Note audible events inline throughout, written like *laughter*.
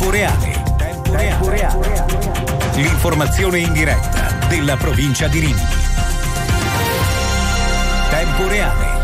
tempo reale. Tempo reale. L'informazione in diretta della provincia di Rimini. Tempo reale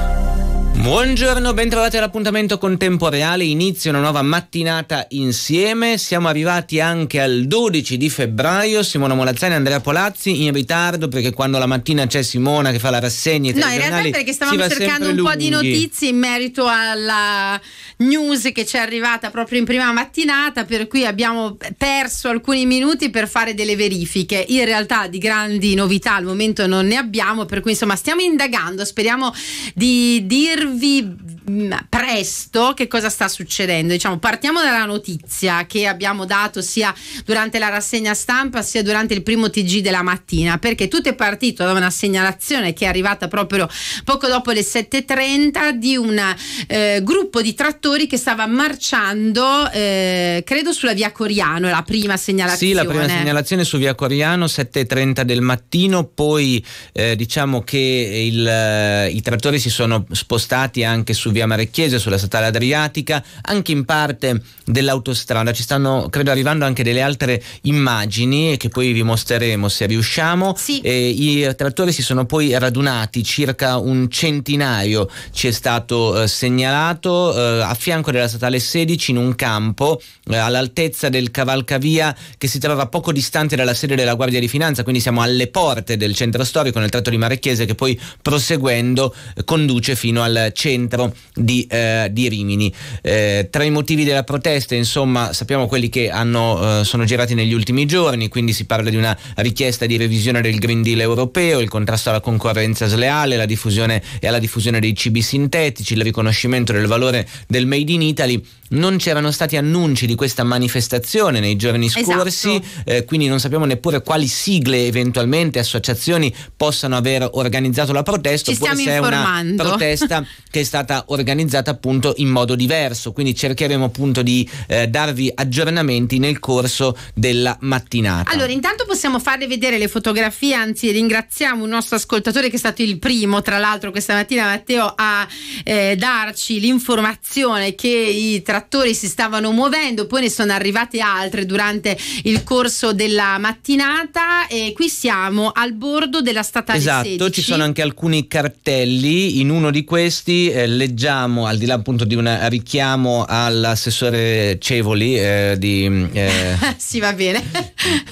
Buongiorno, bentrovati all'appuntamento con Tempo Reale, inizia una nuova mattinata insieme, siamo arrivati anche al 12 di febbraio, Simona Molazzani e Andrea Polazzi in ritardo perché quando la mattina c'è Simona che fa la rassegna No, in realtà perché stavamo cercando un lunghi. po' di notizie in merito alla news che ci è arrivata proprio in prima mattinata, per cui abbiamo perso alcuni minuti per fare delle verifiche, in realtà di grandi novità al momento non ne abbiamo, per cui insomma stiamo indagando, speriamo di dirvi wie Mm, presto che cosa sta succedendo. Diciamo, partiamo dalla notizia che abbiamo dato sia durante la rassegna stampa sia durante il primo TG della mattina, perché tutto è partito da una segnalazione che è arrivata proprio poco dopo le 7.30 di un eh, gruppo di trattori che stava marciando, eh, credo, sulla via Coriano, la prima segnalazione. Sì, la prima segnalazione su via Coriano, 7.30 del mattino, poi eh, diciamo che il, eh, i trattori si sono spostati anche su via via Marecchiese, sulla statale Adriatica, anche in parte dell'autostrada. Ci stanno, credo, arrivando anche delle altre immagini che poi vi mostreremo se riusciamo. Sì. E I trattori si sono poi radunati, circa un centinaio ci è stato eh, segnalato, eh, a fianco della statale 16 in un campo eh, all'altezza del cavalcavia che si trova poco distante dalla sede della Guardia di Finanza, quindi siamo alle porte del centro storico nel tratto di Marecchiese che poi proseguendo conduce fino al centro di, eh, di Rimini. Eh, tra i motivi della protesta, insomma, sappiamo quelli che hanno, eh, sono girati negli ultimi giorni, quindi si parla di una richiesta di revisione del Green Deal europeo, il contrasto alla concorrenza sleale, la diffusione e alla diffusione dei cibi sintetici, il riconoscimento del valore del Made in Italy non c'erano stati annunci di questa manifestazione nei giorni esatto. scorsi, esatto. eh, quindi non sappiamo neppure quali sigle eventualmente associazioni possano aver organizzato la protesta, Ci oppure se è una protesta *laughs* che è stata organizzata appunto in modo diverso, quindi cercheremo appunto di eh, darvi aggiornamenti nel corso della mattinata. Allora, intanto possiamo farle vedere le fotografie, anzi ringraziamo un nostro ascoltatore che è stato il primo, tra l'altro questa mattina Matteo, a eh, darci l'informazione che i tra trattori si stavano muovendo, poi ne sono arrivate altre durante il corso della mattinata e qui siamo al bordo della statale esatto, Esatto, ci sono anche alcuni cartelli, in uno di questi eh, leggiamo, al di là appunto di un richiamo all'assessore Cevoli eh, di... Eh, *laughs* sì, va bene.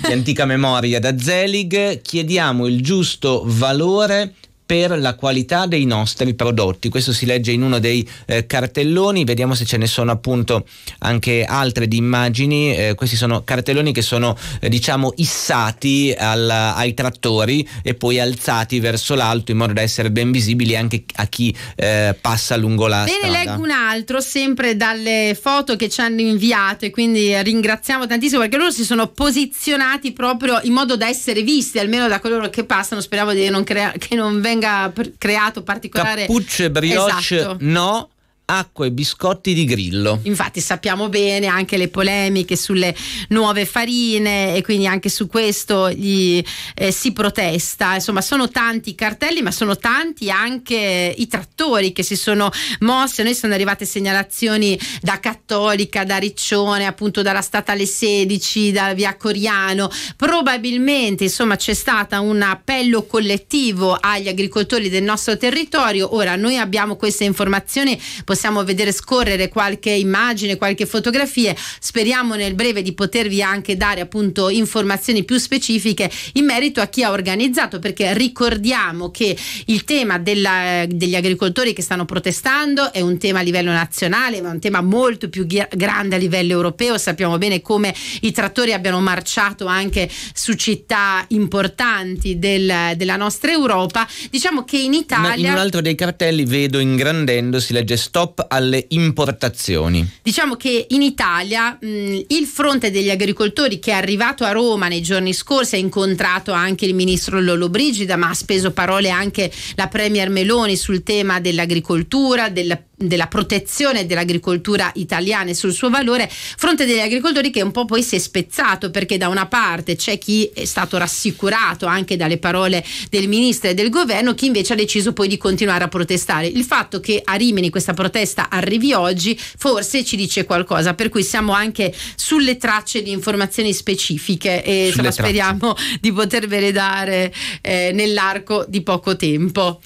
di antica memoria da Zelig, chiediamo il giusto valore per la qualità dei nostri prodotti. Questo si legge in uno dei eh, cartelloni, vediamo se ce ne sono appunto anche altre di immagini. Eh, questi sono cartelloni che sono eh, diciamo issati al, ai trattori e poi alzati verso l'alto in modo da essere ben visibili anche a chi eh, passa lungo la Bene, strada. Ne leggo un altro sempre dalle foto che ci hanno inviato e quindi ringraziamo tantissimo perché loro si sono posizionati proprio in modo da essere visti, almeno da coloro che passano, speriamo di non crea- che non vengano venga creato particolare cappucce brioche esatto. no acqua e biscotti di grillo. Infatti sappiamo bene anche le polemiche sulle nuove farine e quindi anche su questo gli, eh, si protesta. Insomma, sono tanti i cartelli, ma sono tanti anche i trattori che si sono mossi. A noi sono arrivate segnalazioni da Cattolica, da Riccione, appunto dalla Statale 16, da Via Coriano. Probabilmente, insomma, c'è stato un appello collettivo agli agricoltori del nostro territorio. Ora noi abbiamo queste informazioni possiamo vedere scorrere qualche immagine, qualche fotografia. Speriamo nel breve di potervi anche dare appunto informazioni più specifiche in merito a chi ha organizzato, perché ricordiamo che il tema della, degli agricoltori che stanno protestando è un tema a livello nazionale, ma è un tema molto più grande a livello europeo. Sappiamo bene come i trattori abbiano marciato anche su città importanti del, della nostra Europa. Diciamo che in Italia. in un altro dei cartelli vedo ingrandendosi la gestione stop alle importazioni. Diciamo che in Italia mh, il fronte degli agricoltori che è arrivato a Roma nei giorni scorsi ha incontrato anche il ministro Lollobrigida, ma ha speso parole anche la premier Meloni sul tema dell'agricoltura, del della protezione dell'agricoltura italiana e sul suo valore, fronte degli agricoltori che un po' poi si è spezzato perché da una parte c'è chi è stato rassicurato anche dalle parole del ministro e del governo, chi invece ha deciso poi di continuare a protestare. Il fatto che a Rimini questa protesta arrivi oggi forse ci dice qualcosa, per cui siamo anche sulle tracce di informazioni specifiche e insomma, speriamo di potervele dare eh, nell'arco di poco tempo.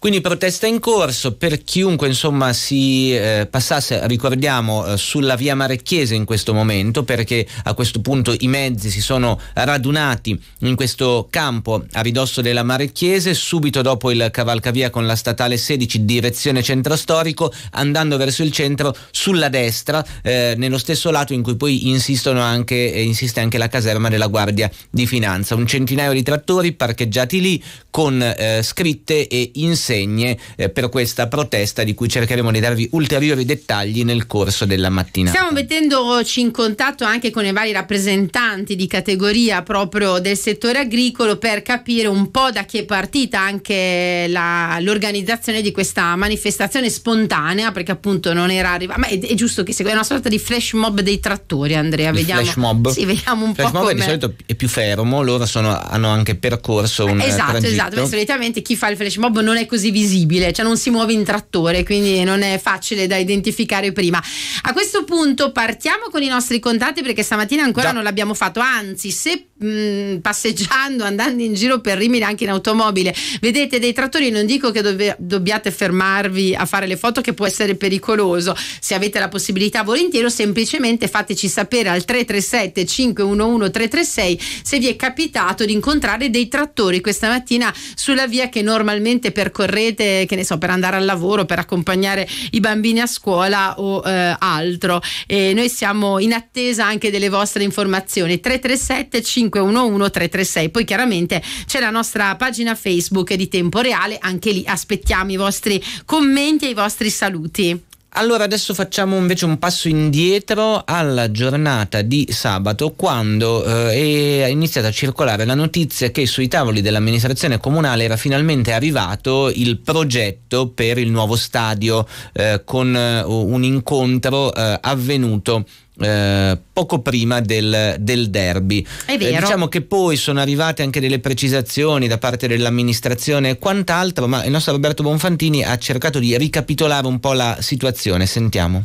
Quindi protesta in corso per chiunque insomma si eh, passasse, ricordiamo, eh, sulla via Marecchiese in questo momento, perché a questo punto i mezzi si sono radunati in questo campo a ridosso della Marecchiese, subito dopo il cavalcavia con la statale 16 direzione centro storico, andando verso il centro sulla destra, eh, nello stesso lato in cui poi insistono anche, eh, insiste anche la caserma della Guardia di Finanza. Un centinaio di trattori parcheggiati lì con eh, scritte e inseriti consegne eh, per questa protesta di cui cercheremo di darvi ulteriori dettagli nel corso della mattinata. Stiamo mettendoci in contatto anche con i vari rappresentanti di categoria proprio del settore agricolo per capire un po' da che è partita anche la, l'organizzazione di questa manifestazione spontanea perché appunto non era arrivata, ma è, è, giusto che sia una sorta di flash mob dei trattori Andrea, Il vediamo. Flash mob? Sì, vediamo un flash po'. Flash mob di solito è più fermo, loro sono, hanno anche percorso un... Esatto, esatto tragitto. esatto, solitamente chi fa il flash mob non è così così visibile, cioè non si muove in trattore, quindi non è facile da identificare prima. A questo punto partiamo con i nostri contatti perché stamattina ancora Già. non l'abbiamo fatto, anzi se mh, mm, passeggiando, andando in giro per Rimini anche in automobile, vedete dei trattori, non dico che dove, dobbiate fermarvi a fare le foto che può essere pericoloso, se avete la possibilità volentieri o semplicemente fateci sapere al 337 511 336 se vi è capitato di incontrare dei trattori questa mattina sulla via che normalmente percorrete correte, che ne so, per andare al lavoro, per accompagnare i bambini a scuola o eh, altro. E noi siamo in attesa anche delle vostre informazioni. 337 511 336. Poi chiaramente c'è la nostra pagina Facebook di Tempo Reale, anche lì aspettiamo i vostri commenti e i vostri saluti. Allora adesso facciamo invece un passo indietro alla giornata di sabato quando eh, è iniziata a circolare la notizia che sui tavoli dell'amministrazione comunale era finalmente arrivato il progetto per il nuovo stadio eh, con eh, un incontro eh, avvenuto eh, poco prima del, del derby. Eh, diciamo che poi sono arrivate anche delle precisazioni da parte dell'amministrazione e quant'altro, ma il nostro Roberto Bonfantini ha cercato di ricapitolare un po' la situazione. Sentiamo.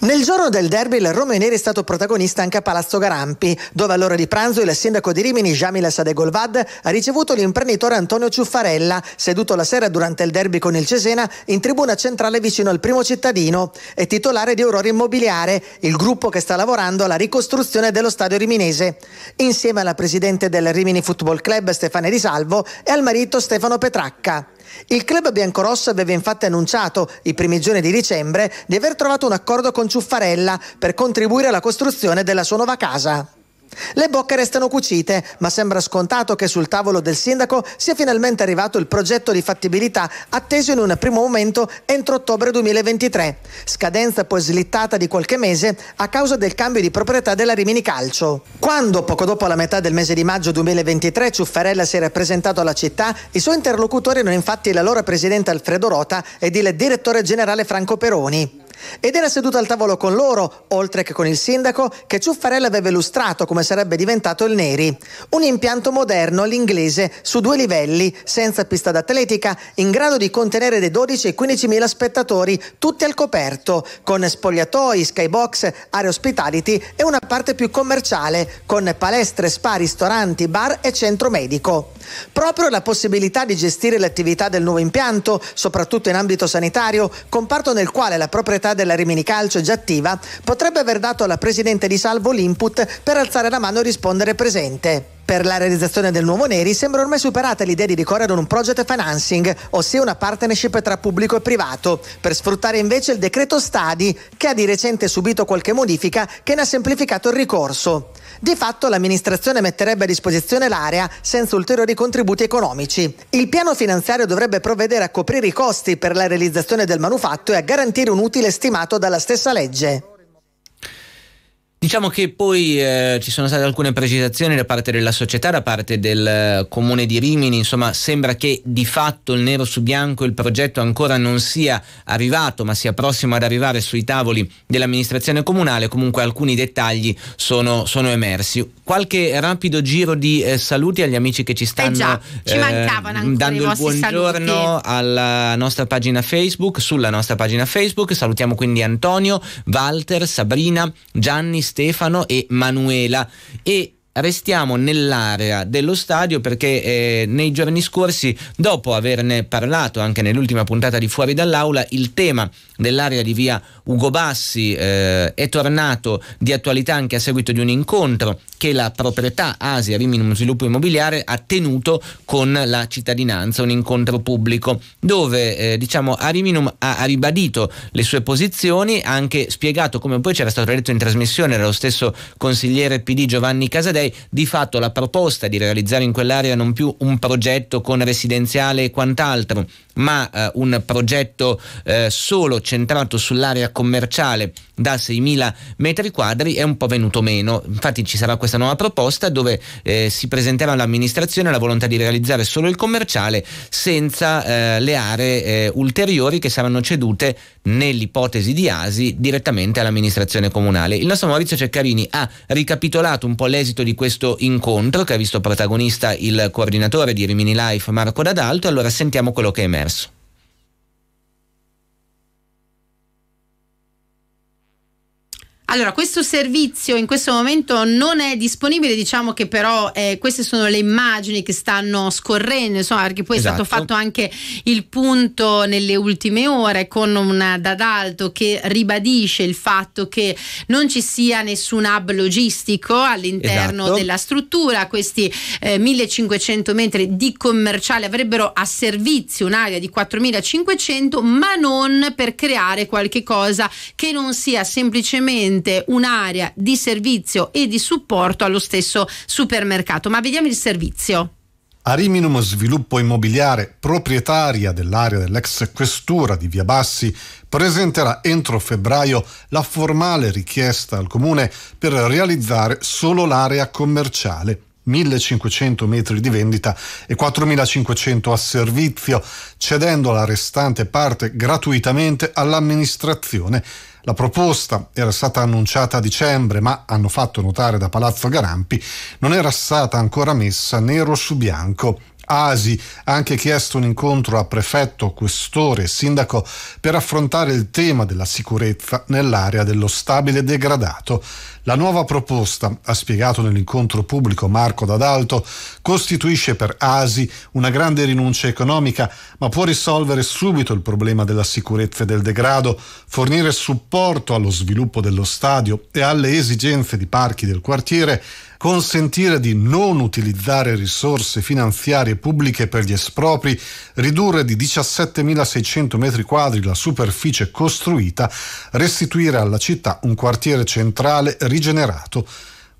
Nel giorno del derby il Roma Neri è stato protagonista anche a Palazzo Garampi, dove all'ora di pranzo il sindaco di Rimini, Jamila Sadegolvad, ha ricevuto l'imprenditore Antonio Ciuffarella, seduto la sera durante il derby con il Cesena in tribuna centrale vicino al primo cittadino. È titolare di Aurora Immobiliare, il gruppo che sta lavorando alla ricostruzione dello stadio riminese. Insieme alla presidente del Rimini Football Club, Stefania Di Salvo, e al marito Stefano Petracca. Il club biancorosso aveva infatti annunciato, i primi giorni di dicembre, di aver trovato un accordo con Ciuffarella per contribuire alla costruzione della sua nuova casa. Le bocche restano cucite, ma sembra scontato che sul tavolo del sindaco sia finalmente arrivato il progetto di fattibilità atteso in un primo momento entro ottobre 2023, scadenza poi slittata di qualche mese a causa del cambio di proprietà della Rimini Calcio. Quando, poco dopo la metà del mese di maggio 2023, Ciuffarella si era presentato alla città, i suoi interlocutori erano infatti l'allora presidente Alfredo Rota ed il direttore generale Franco Peroni. Ed era seduto al tavolo con loro, oltre che con il sindaco, che Ciuffarella aveva illustrato come sarebbe diventato il Neri. Un impianto moderno all'inglese, su due livelli, senza pista d'atletica, in grado di contenere dai 12 ai 15 mila spettatori, tutti al coperto, con spogliatoi, skybox, aree hospitality e una parte più commerciale, con palestre, spa, ristoranti, bar e centro medico. Proprio la possibilità di gestire l'attività del nuovo impianto, soprattutto in ambito sanitario, comparto nel quale la proprietà della Rimini Calcio è già attiva, potrebbe aver dato alla presidente di Salvo l'input per alzare la mano e rispondere presente. Per la realizzazione del nuovo Neri sembra ormai superata l'idea di ricorrere ad un project financing, ossia una partnership tra pubblico e privato, per sfruttare invece il decreto Stadi, che ha di recente subito qualche modifica che ne ha semplificato il ricorso. Di fatto l'amministrazione metterebbe a disposizione l'area senza ulteriori contributi economici. Il piano finanziario dovrebbe provvedere a coprire i costi per la realizzazione del manufatto e a garantire un utile stimato dalla stessa legge. Diciamo che poi eh, ci sono state alcune precisazioni da parte della società, da parte del eh, comune di Rimini, insomma sembra che di fatto il nero su bianco il progetto ancora non sia arrivato ma sia prossimo ad arrivare sui tavoli dell'amministrazione comunale, comunque alcuni dettagli sono, sono emersi. Qualche rapido giro di eh, saluti agli amici che ci eh stanno eh già, ci eh, dando il buongiorno saluti. alla nostra pagina Facebook, sulla nostra pagina Facebook, salutiamo quindi Antonio, Walter, Sabrina, Gianni, Stefano e Manuela e restiamo nell'area dello stadio perché eh, nei giorni scorsi, dopo averne parlato anche nell'ultima puntata di Fuori dall'Aula, il tema dell'area di via Ugo Bassi eh, è tornato di attualità anche a seguito di un incontro che la proprietà Asia Riminum Sviluppo Immobiliare ha tenuto con la cittadinanza, un incontro pubblico dove eh, diciamo Ariminum ha, ribadito le sue posizioni, ha anche spiegato come poi c'era stato detto in trasmissione dallo stesso consigliere PD Giovanni Casadei di fatto la proposta di realizzare in quell'area non più un progetto con residenziale e quant'altro, ma eh, un progetto eh, solo centrato sull'area commerciale da 6.000 metri quadri è un po' venuto meno. Infatti ci sarà questa nuova proposta dove eh, si presenterà all'amministrazione la volontà di realizzare solo il commerciale senza eh, le aree eh, ulteriori che saranno cedute nell'ipotesi di Asi direttamente all'amministrazione comunale. Il nostro Maurizio Ceccarini ha ricapitolato un po' l'esito di questo incontro che ha visto protagonista il coordinatore di Rimini Life Marco D'Adalto, e allora sentiamo quello che è emerso. Allora, questo servizio in questo momento non è disponibile, diciamo che però eh, queste sono le immagini che stanno scorrendo, insomma, perché poi esatto. è stato esatto. fatto anche il punto nelle ultime ore con un Dadalto che ribadisce il fatto che non ci sia nessun hub logistico all'interno esatto. della struttura, questi eh, 1500 metri di commerciale avrebbero a servizio un'area di 4500, ma non per creare qualche cosa che non sia semplicemente sicuramente un'area di servizio e di supporto allo stesso supermercato. Ma vediamo il servizio. Ariminum Sviluppo Immobiliare, proprietaria dell'area dell'ex questura di Via Bassi, presenterà entro febbraio la formale richiesta al comune per realizzare solo l'area commerciale 1500 metri di vendita e 4500 a servizio, cedendo la restante parte gratuitamente all'amministrazione la proposta era stata annunciata a dicembre, ma hanno fatto notare da Palazzo Garampi, non era stata ancora messa nero su bianco Asi ha anche chiesto un incontro a prefetto, questore e sindaco per affrontare il tema della sicurezza nell'area dello stabile degradato. La nuova proposta, ha spiegato nell'incontro pubblico Marco D'Adalto, costituisce per Asi una grande rinuncia economica, ma può risolvere subito il problema della sicurezza e del degrado, fornire supporto allo sviluppo dello stadio e alle esigenze di parchi del quartiere consentire di non utilizzare risorse finanziarie pubbliche per gli espropri, ridurre di 17.600 metri quadri la superficie costruita, restituire alla città un quartiere centrale rigenerato.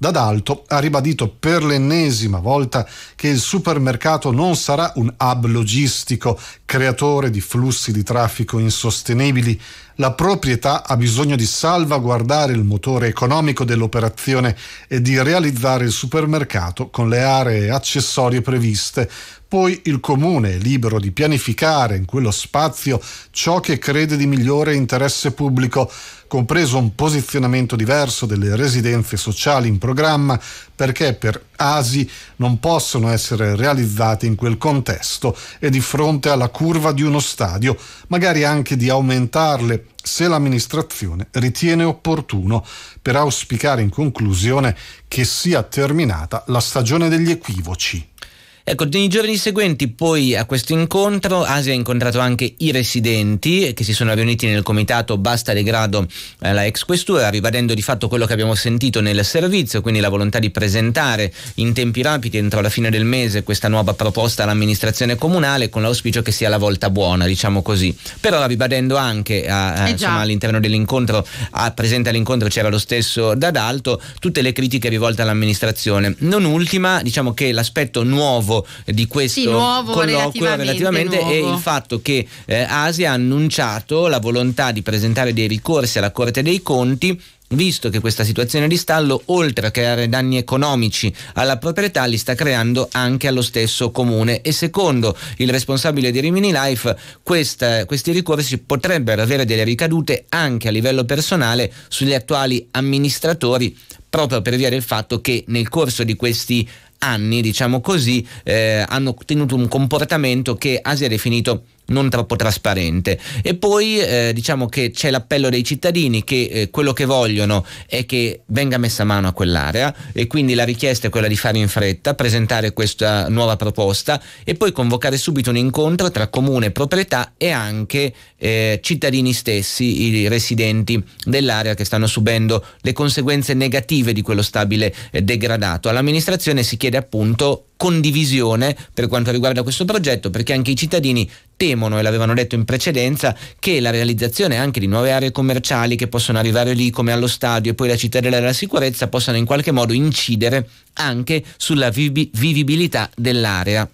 D'Adalto ha ribadito per l'ennesima volta che il supermercato non sarà un hub logistico, creatore di flussi di traffico insostenibili. La proprietà ha bisogno di salvaguardare il motore economico dell'operazione e di realizzare il supermercato con le aree accessorie previste. Poi il comune è libero di pianificare in quello spazio ciò che crede di migliore interesse pubblico compreso un posizionamento diverso delle residenze sociali in programma perché per ASI non possono essere realizzate in quel contesto e di fronte alla curva di uno stadio, magari anche di aumentarle se l'amministrazione ritiene opportuno, per auspicare in conclusione che sia terminata la stagione degli equivoci. Ecco, nei giorni seguenti poi a questo incontro Asia ha incontrato anche i residenti che si sono riuniti nel comitato Basta Degrado eh, la ex questura, ribadendo di fatto quello che abbiamo sentito nel servizio, quindi la volontà di presentare in tempi rapidi, entro la fine del mese, questa nuova proposta all'amministrazione comunale con l'auspicio che sia la volta buona, diciamo così. Però ribadendo anche a, eh, insomma, all'interno dell'incontro, a, presente all'incontro c'era lo stesso D'Adalto, tutte le critiche rivolte all'amministrazione. Non ultima, diciamo che l'aspetto nuovo di questo sì, nuovo, colloquio relativamente, relativamente è il fatto che eh, Asia ha annunciato la volontà di presentare dei ricorsi alla Corte dei Conti visto che questa situazione di stallo, oltre a creare danni economici alla proprietà, li sta creando anche allo stesso comune. E secondo il responsabile di Rimini Life, questa, questi ricorsi potrebbero avere delle ricadute anche a livello personale sugli attuali amministratori proprio per via del fatto che nel corso di questi anni, diciamo così, eh, hanno tenuto un comportamento che Asia ha definito non troppo trasparente. E poi eh, diciamo che c'è l'appello dei cittadini che eh, quello che vogliono è che venga messa mano a quell'area e quindi la richiesta è quella di fare in fretta, presentare questa nuova proposta e poi convocare subito un incontro tra comune, proprietà e anche eh, cittadini stessi, i residenti dell'area che stanno subendo le conseguenze negative di quello stabile eh, degradato. All'amministrazione si chiede appunto condivisione per quanto riguarda questo progetto perché anche i cittadini temono e l'avevano detto in precedenza che la realizzazione anche di nuove aree commerciali che possono arrivare lì come allo stadio e poi la cittadella della sicurezza possano in qualche modo incidere anche sulla vivibilità dell'area.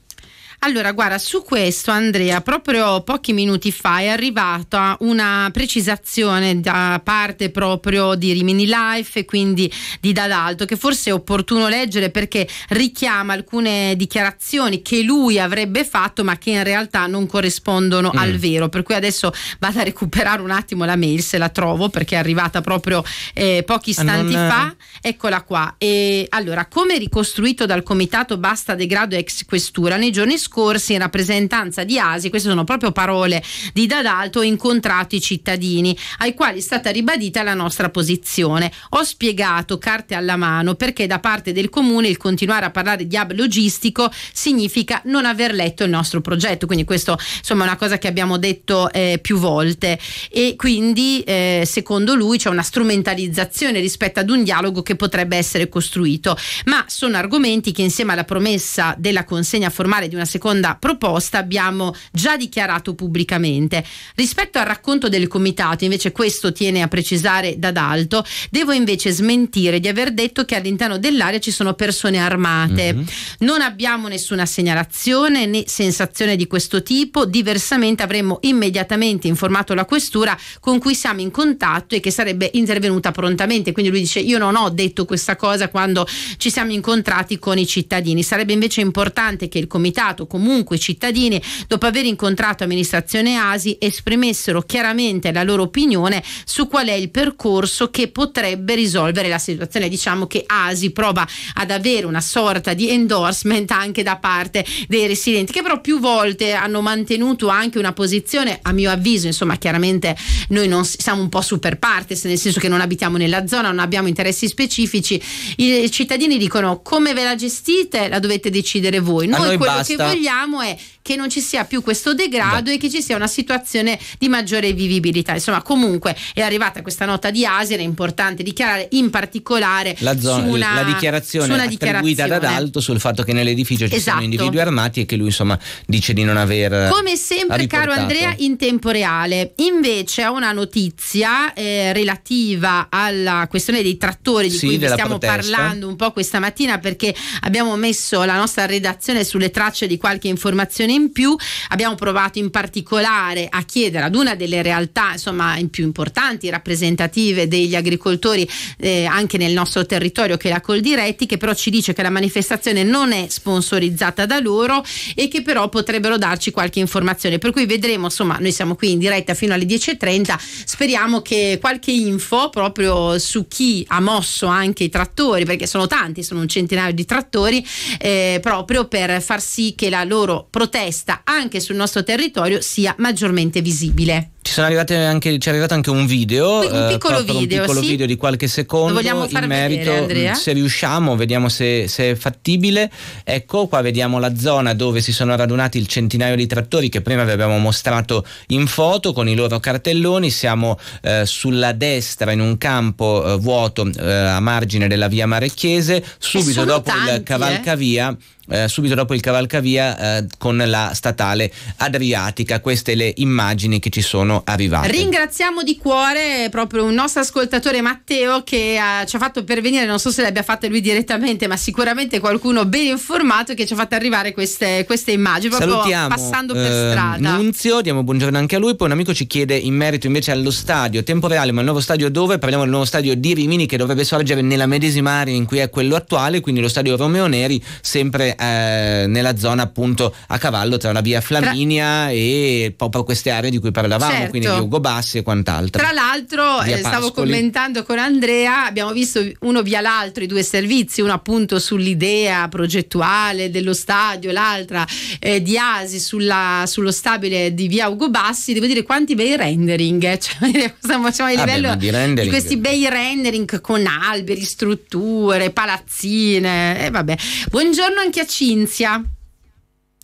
Allora, guarda, su questo Andrea, proprio pochi minuti fa è arrivata una precisazione da parte proprio di Rimini Life e quindi di D'Adalto che forse è opportuno leggere perché richiama alcune dichiarazioni che lui avrebbe fatto ma che in realtà non corrispondono mm. al vero. Per cui adesso vado a recuperare un attimo la mail se la trovo perché è arrivata proprio eh, pochi ah, istanti non... fa. Eh. Eccola qua. E, allora, come ricostruito dal comitato Basta Degrado ex Questura nei giorni scorsi scorsi in rappresentanza di ASI, queste sono proprio parole di D'Adalto, ho incontrato i cittadini ai quali è stata ribadita la nostra posizione. Ho spiegato carte alla mano perché da parte del comune il continuare a parlare di hub logistico significa non aver letto il nostro progetto, quindi questo insomma è una cosa che abbiamo detto eh, più volte e quindi eh, secondo lui c'è una strumentalizzazione rispetto ad un dialogo che potrebbe essere costruito, ma sono argomenti che insieme alla promessa della consegna formale di una seconda seconda proposta abbiamo già dichiarato pubblicamente. Rispetto al racconto del comitato, invece questo tiene a precisare D'Adalto, devo invece smentire di aver detto che all'interno dell'area ci sono persone armate. Mm -hmm. Non abbiamo nessuna segnalazione né sensazione di questo tipo, diversamente avremmo immediatamente informato la questura con cui siamo in contatto e che sarebbe intervenuta prontamente. Quindi lui dice io non ho detto questa cosa quando ci siamo incontrati con i cittadini. Sarebbe invece importante che il comitato Stato, comunque i cittadini, dopo aver incontrato amministrazione ASI, esprimessero chiaramente la loro opinione su qual è il percorso che potrebbe risolvere la situazione. Diciamo che ASI prova ad avere una sorta di endorsement anche da parte dei residenti, che però più volte hanno mantenuto anche una posizione, a mio avviso, insomma, chiaramente noi non siamo un po' super partes, nel senso che non abitiamo nella zona, non abbiamo interessi specifici. I cittadini dicono come ve la gestite, la dovete decidere voi. Noi, noi quello basta. che vogliamo è che non ci sia più questo degrado Beh. e che ci sia una situazione di maggiore vivibilità. Insomma, comunque è arrivata questa nota di Asia, era importante dichiarare in particolare la, zona, una, la dichiarazione una attribuita dichiarazione. ad Alto sul fatto che nell'edificio ci esatto. sono individui armati e che lui insomma dice di non aver eh, Come sempre caro Andrea in tempo reale. Invece ho una notizia eh, relativa alla questione dei trattori di sì, cui vi stiamo protesta. parlando un po' questa mattina perché abbiamo messo la nostra redazione sulle tracce di qualche informazione in più. Abbiamo provato in particolare a chiedere ad una delle realtà insomma, più importanti, rappresentative degli agricoltori eh, anche nel nostro territorio che è la Coldiretti, che però ci dice che la manifestazione non è sponsorizzata da loro e che però potrebbero darci qualche informazione. Per cui vedremo, insomma, noi siamo qui in diretta fino alle 10.30, speriamo che qualche info proprio su chi ha mosso anche i trattori, perché sono tanti, sono un centinaio di trattori, eh, proprio per far sì che la loro protesta protesta anche sul nostro territorio sia maggiormente visibile. Ci anche, ci è arrivato anche un video, un eh, piccolo, eh, video, un piccolo sì. video, di qualche secondo Lo vogliamo far in merito, vedere, Andrea? Mm, se riusciamo, vediamo se, se, è fattibile. Ecco, qua vediamo la zona dove si sono radunati il centinaio di trattori che prima vi abbiamo mostrato in foto con i loro cartelloni. Siamo eh, sulla destra in un campo eh, vuoto eh, a margine della via Marecchiese, subito dopo tanti, il eh. cavalcavia. Eh, subito dopo il cavalcavia con la statale adriatica queste le immagini che ci sono sono arrivate. Ringraziamo di cuore proprio un nostro ascoltatore Matteo che ha, ah, ci ha fatto pervenire, non so se l'abbia fatta lui direttamente, ma sicuramente qualcuno ben informato che ci ha fatto arrivare queste, queste immagini proprio Salutiamo, passando per eh, strada. Nunzio, diamo buongiorno anche a lui, poi un amico ci chiede in merito invece allo stadio temporale, ma il nuovo stadio dove? Parliamo del nuovo stadio di Rimini che dovrebbe sorgere nella medesima area in cui è quello attuale, quindi lo stadio Romeo Neri, sempre eh, nella zona appunto a cavallo tra la via Flaminia tra... e proprio queste aree di cui parlavamo. Certo certo. quindi di Ugo Bassi e quant'altro. Tra l'altro eh, stavo commentando con Andrea, abbiamo visto uno via l'altro i due servizi, uno appunto sull'idea progettuale dello stadio, l'altra eh, di Asi sulla, sullo stabile di via Ugo Bassi, devo dire quanti bei rendering, eh. *laughs* cioè, stiamo a livello ah, beh, di, di, questi bei rendering con alberi, strutture, palazzine, e eh, vabbè. Buongiorno anche a Cinzia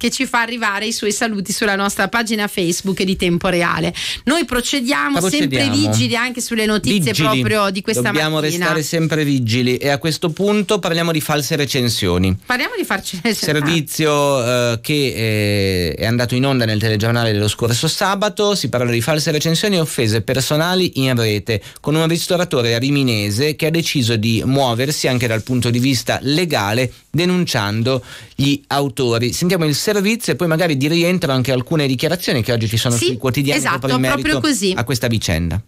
che ci fa arrivare i suoi saluti sulla nostra pagina Facebook di Tempo Reale. Noi procediamo, procediamo. sempre vigili anche sulle notizie vigili. proprio di questa Dobbiamo mattina. Dobbiamo restare sempre vigili e a questo punto parliamo di false recensioni. Parliamo di false recensioni. Servizio eh, che eh, è andato in onda nel telegiornale dello scorso sabato, si parla di false recensioni e offese personali in rete con un ristoratore riminese che ha deciso di muoversi anche dal punto di vista legale denunciando gli autori. Sentiamo il servizio servizio e poi magari di rientro anche alcune dichiarazioni che oggi ci sono sì, sui quotidiani esatto, proprio così. a questa vicenda.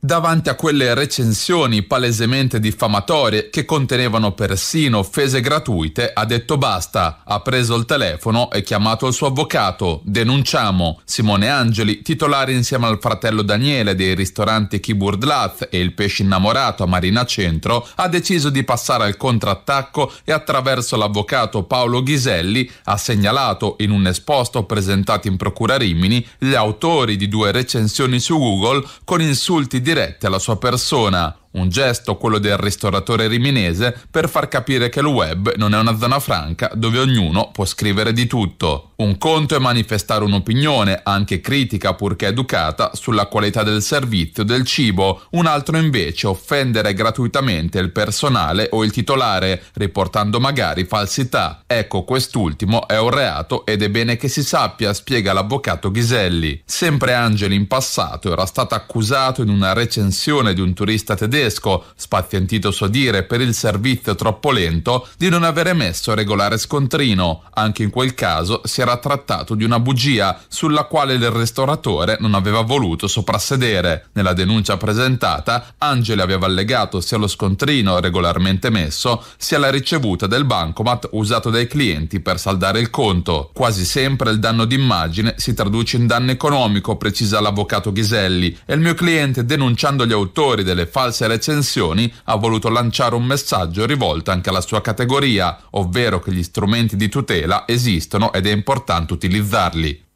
Davanti a quelle recensioni palesemente diffamatorie che contenevano persino offese gratuite, ha detto basta, ha preso il telefono e chiamato il suo avvocato. Denunciamo. Simone Angeli, titolare insieme al fratello Daniele dei ristoranti Kiburglath e il pesce innamorato a Marina Centro, ha deciso di passare al contrattacco e attraverso l'avvocato Paolo Ghiselli ha segnalato in un esposto presentato in Procura Rimini gli autori di due recensioni su Google con insulti dirette alla sua persona un gesto, quello del ristoratore riminese, per far capire che il web non è una zona franca dove ognuno può scrivere di tutto. Un conto è manifestare un'opinione, anche critica purché educata, sulla qualità del servizio del cibo, un altro invece offendere gratuitamente il personale o il titolare, riportando magari falsità. Ecco, quest'ultimo è un reato ed è bene che si sappia, spiega l'avvocato Ghiselli. Sempre Angeli in passato era stato accusato in una recensione di un turista tedesco tedesco, spazientito suo dire per il servizio troppo lento, di non avere messo regolare scontrino. Anche in quel caso si era trattato di una bugia sulla quale il restauratore non aveva voluto soprassedere. Nella denuncia presentata, Angela aveva allegato sia lo scontrino regolarmente messo, sia la ricevuta del bancomat usato dai clienti per saldare il conto. Quasi sempre il danno d'immagine si traduce in danno economico, precisa l'avvocato Ghiselli, e il mio cliente denunciando gli autori delle false recensioni ha voluto lanciare un messaggio rivolto anche alla sua categoria, ovvero che gli strumenti di tutela esistono ed è importante utilizzarli.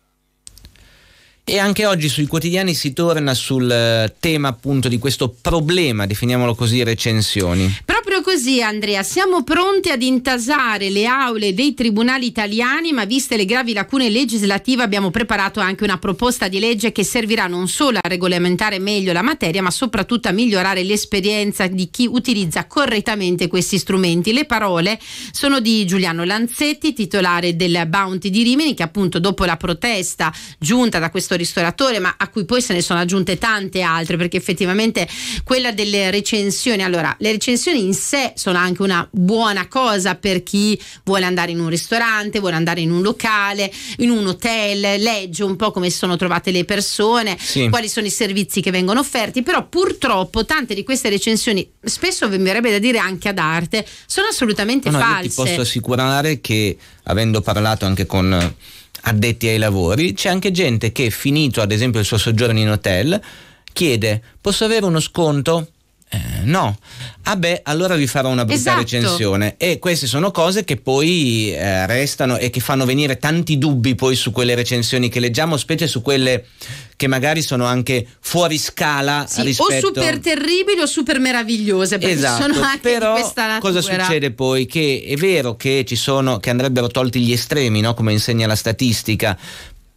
E anche oggi sui quotidiani si torna sul eh, tema appunto di questo problema, definiamolo così, recensioni. Proprio così Andrea, siamo pronti ad intasare le aule dei tribunali italiani, ma viste le gravi lacune legislative abbiamo preparato anche una proposta di legge che servirà non solo a regolamentare meglio la materia, ma soprattutto a migliorare l'esperienza di chi utilizza correttamente questi strumenti. Le parole sono di Giuliano Lanzetti, titolare del Bounty di Rimini, che appunto dopo la protesta giunta da questo ristoratore, ma a cui poi se ne sono aggiunte tante altre, perché effettivamente quella delle recensioni, allora le recensioni in sé sono anche una buona cosa per chi vuole andare in un ristorante, vuole andare in un locale, in un hotel, legge un po' come sono trovate le persone, sì. quali sono i servizi che vengono offerti, però purtroppo tante di queste recensioni, spesso mi verrebbe da dire anche ad arte, sono assolutamente no, false. Io ti posso assicurare che avendo parlato anche con addetti ai lavori, c'è anche gente che finito ad esempio il suo soggiorno in hotel chiede posso avere uno sconto eh, no, ah beh, allora vi farò una brutta esatto. recensione. E queste sono cose che poi eh, restano e che fanno venire tanti dubbi poi su quelle recensioni che leggiamo, specie su quelle che magari sono anche fuori scala sì, rispetto... o super terribili o super meravigliose esatto, sono anche però, questa cosa succede poi? Che è vero che ci sono che andrebbero tolti gli estremi, no? come insegna la statistica,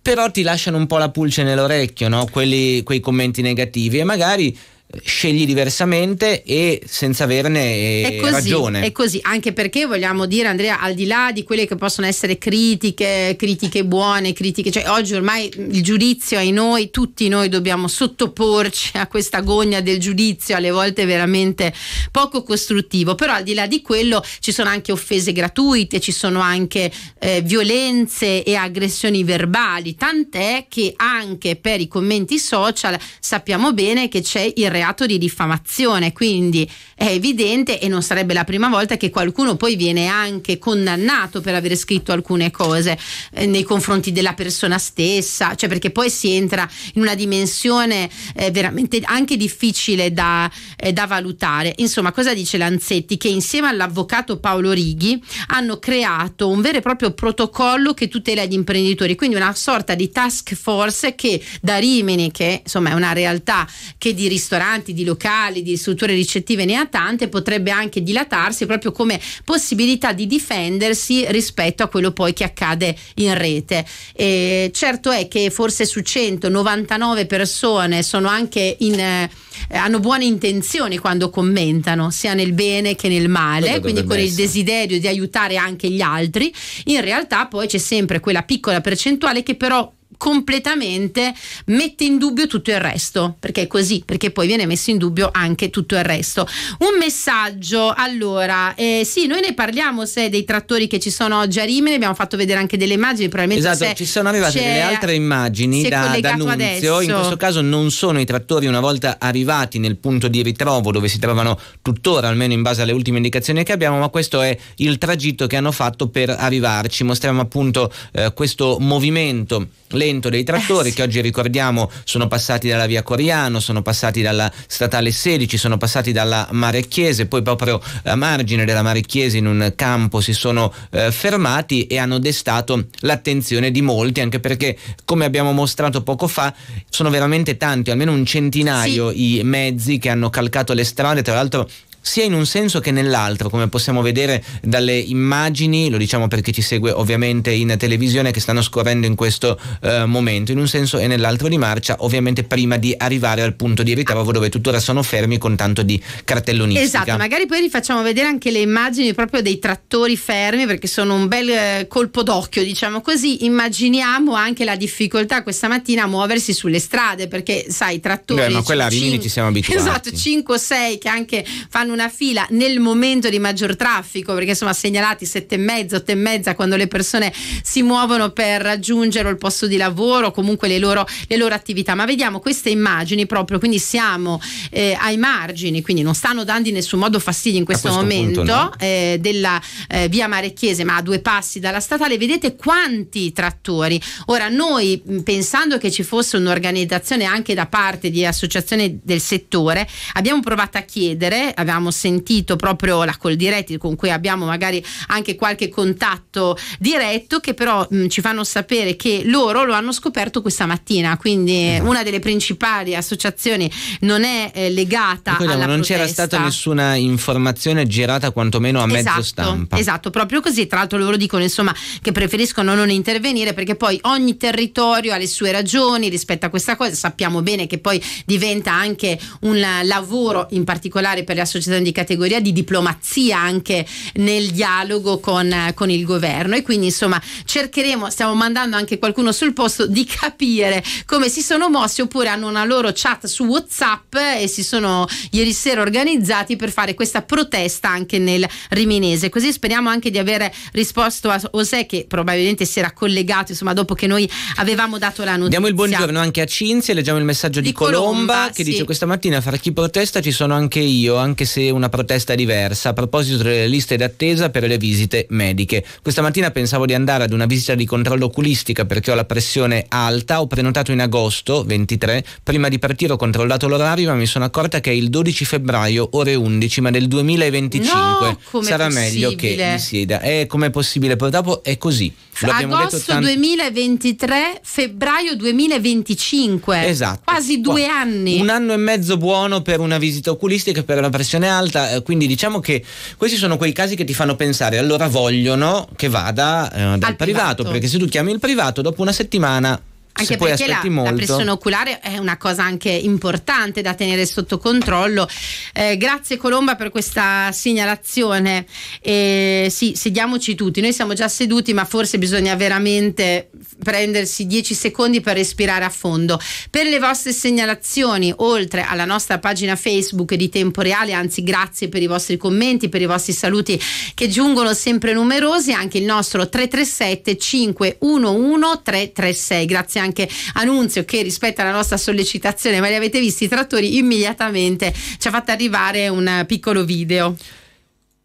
però ti lasciano un po' la pulce nell'orecchio, no? Quelli, quei commenti negativi e magari scegli diversamente e senza averne è così, ragione. È così, anche perché vogliamo dire Andrea, al di là di quelle che possono essere critiche, critiche buone, critiche, cioè oggi ormai il giudizio è noi, tutti noi dobbiamo sottoporci a questa gogna del giudizio, alle volte veramente poco costruttivo, però al di là di quello ci sono anche offese gratuite, ci sono anche eh, violenze e aggressioni verbali, tant'è che anche per i commenti social sappiamo bene che c'è il reato reato di diffamazione, quindi è evidente e non sarebbe la prima volta che qualcuno poi viene anche condannato per aver scritto alcune cose eh, nei confronti della persona stessa, cioè perché poi si entra in una dimensione eh, veramente anche difficile da, eh, da valutare. Insomma, cosa dice Lanzetti? Che insieme all'avvocato Paolo Righi hanno creato un vero e proprio protocollo che tutela gli imprenditori, quindi una sorta di task force che da Rimini, che insomma è una realtà che di ristoranti ristoranti, di locali, di strutture ricettive ne ha tante, potrebbe anche dilatarsi proprio come possibilità di difendersi rispetto a quello poi che accade in rete. E certo è che forse su 199 persone sono anche in... Eh, hanno buone intenzioni quando commentano, sia nel bene che nel male, quindi con essere. il desiderio di aiutare anche gli altri. In realtà poi c'è sempre quella piccola percentuale che però completamente mette in dubbio tutto il resto, perché è così, perché poi viene messo in dubbio anche tutto il resto. Un messaggio, allora, eh, sì, noi ne parliamo se dei trattori che ci sono oggi a Rimini, abbiamo fatto vedere anche delle immagini, probabilmente Esatto, ci sono arrivate delle altre immagini da, da Nunzio, in questo caso non sono i trattori una volta arrivati nel punto di ritrovo dove si trovano tuttora, almeno in base alle ultime indicazioni che abbiamo, ma questo è il tragitto che hanno fatto per arrivarci, mostriamo appunto eh, questo movimento, le lento dei trattori eh, sì. che oggi ricordiamo sono passati dalla via Coriano, sono passati dalla statale 16, sono passati dalla Marecchiese, poi proprio a margine della Marecchiese in un campo si sono eh, fermati e hanno destato l'attenzione di molti, anche perché come abbiamo mostrato poco fa sono veramente tanti, almeno un centinaio sì. i mezzi che hanno calcato le strade, tra l'altro sia in un senso che nell'altro, come possiamo vedere dalle immagini, lo diciamo per chi ci segue ovviamente in televisione, che stanno scorrendo in questo eh, momento, in un senso e nell'altro di marcia, ovviamente prima di arrivare al punto di ritrovo dove tuttora sono fermi con tanto di cartellonistica. Esatto, magari poi rifacciamo vedere anche le immagini proprio dei trattori fermi perché sono un bel eh, colpo d'occhio, diciamo così, immaginiamo anche la difficoltà questa mattina a muoversi sulle strade perché sai, i trattori... Beh, ma quella a Rimini ci siamo abituati. *laughs* Esatto, 5 o 6 che anche fanno una fila nel momento di maggior traffico, perché insomma segnalati sette e mezza, otto e mezza, quando le persone si muovono per raggiungere il posto di lavoro o comunque le loro, le loro, attività. Ma vediamo queste immagini proprio, quindi siamo eh, ai margini, quindi non stanno dando in nessun modo fastidio in questo, questo momento punto, no? eh, della eh, via Marecchiese, ma a due passi dalla statale, vedete quanti trattori. Ora noi pensando che ci fosse un'organizzazione anche da parte di associazioni del settore, abbiamo provato a chiedere, avevamo abbiamo sentito proprio la Coldiretti con cui abbiamo magari anche qualche contatto diretto che però mh, mm, ci fanno sapere che loro lo hanno scoperto questa mattina quindi esatto. una delle principali associazioni non è eh, legata Ricordiamo, alla non protesta. c'era stata nessuna informazione girata quantomeno a esatto, mezzo stampa esatto proprio così tra l'altro loro dicono insomma che preferiscono non intervenire perché poi ogni territorio ha le sue ragioni rispetto a questa cosa sappiamo bene che poi diventa anche un lavoro in particolare per le associazioni decisione di categoria di diplomazia anche nel dialogo con, con il governo e quindi insomma cercheremo, stiamo mandando anche qualcuno sul posto di capire come si sono mossi oppure hanno una loro chat su Whatsapp e si sono ieri sera organizzati per fare questa protesta anche nel Riminese. Così speriamo anche di aver risposto a Osè che probabilmente si era collegato insomma dopo che noi avevamo dato la notizia. Diamo il buongiorno anche a Cinzia, leggiamo il messaggio di, di Colomba, Colomba, che sì. dice questa mattina fra chi protesta ci sono anche io, anche se se una protesta diversa a proposito delle liste d'attesa per le visite mediche. Questa mattina pensavo di andare ad una visita di controllo oculistica perché ho la pressione alta, ho prenotato in agosto 23, prima di partire ho controllato l'orario ma mi sono accorta che è il 12 febbraio ore 11 ma del 2025 no, sarà possibile? meglio che mi sieda. Eh, è com'è possibile, purtroppo è così agosto 2023, febbraio 2025. Esatto. Quasi due Qua, anni. Un anno e mezzo buono per una visita oculistica, per una pressione alta. Eh, quindi diciamo che questi sono quei casi che ti fanno pensare, allora vogliono che vada eh, dal privato, privato, perché se tu chiami il privato dopo una settimana anche perché la, la, pressione oculare è una cosa anche importante da tenere sotto controllo. Eh, grazie Colomba per questa segnalazione. Eh, sì, sediamoci tutti. Noi siamo già seduti, ma forse bisogna veramente prendersi 10 secondi per respirare a fondo. Per le vostre segnalazioni, oltre alla nostra pagina Facebook di Tempo Reale, anzi grazie per i vostri commenti, per i vostri saluti che giungono sempre numerosi, anche il nostro 337 511 336. Grazie anche anche Annunzio che rispetto alla nostra sollecitazione, ma li avete visti i trattori immediatamente ci ha fatto arrivare un piccolo video.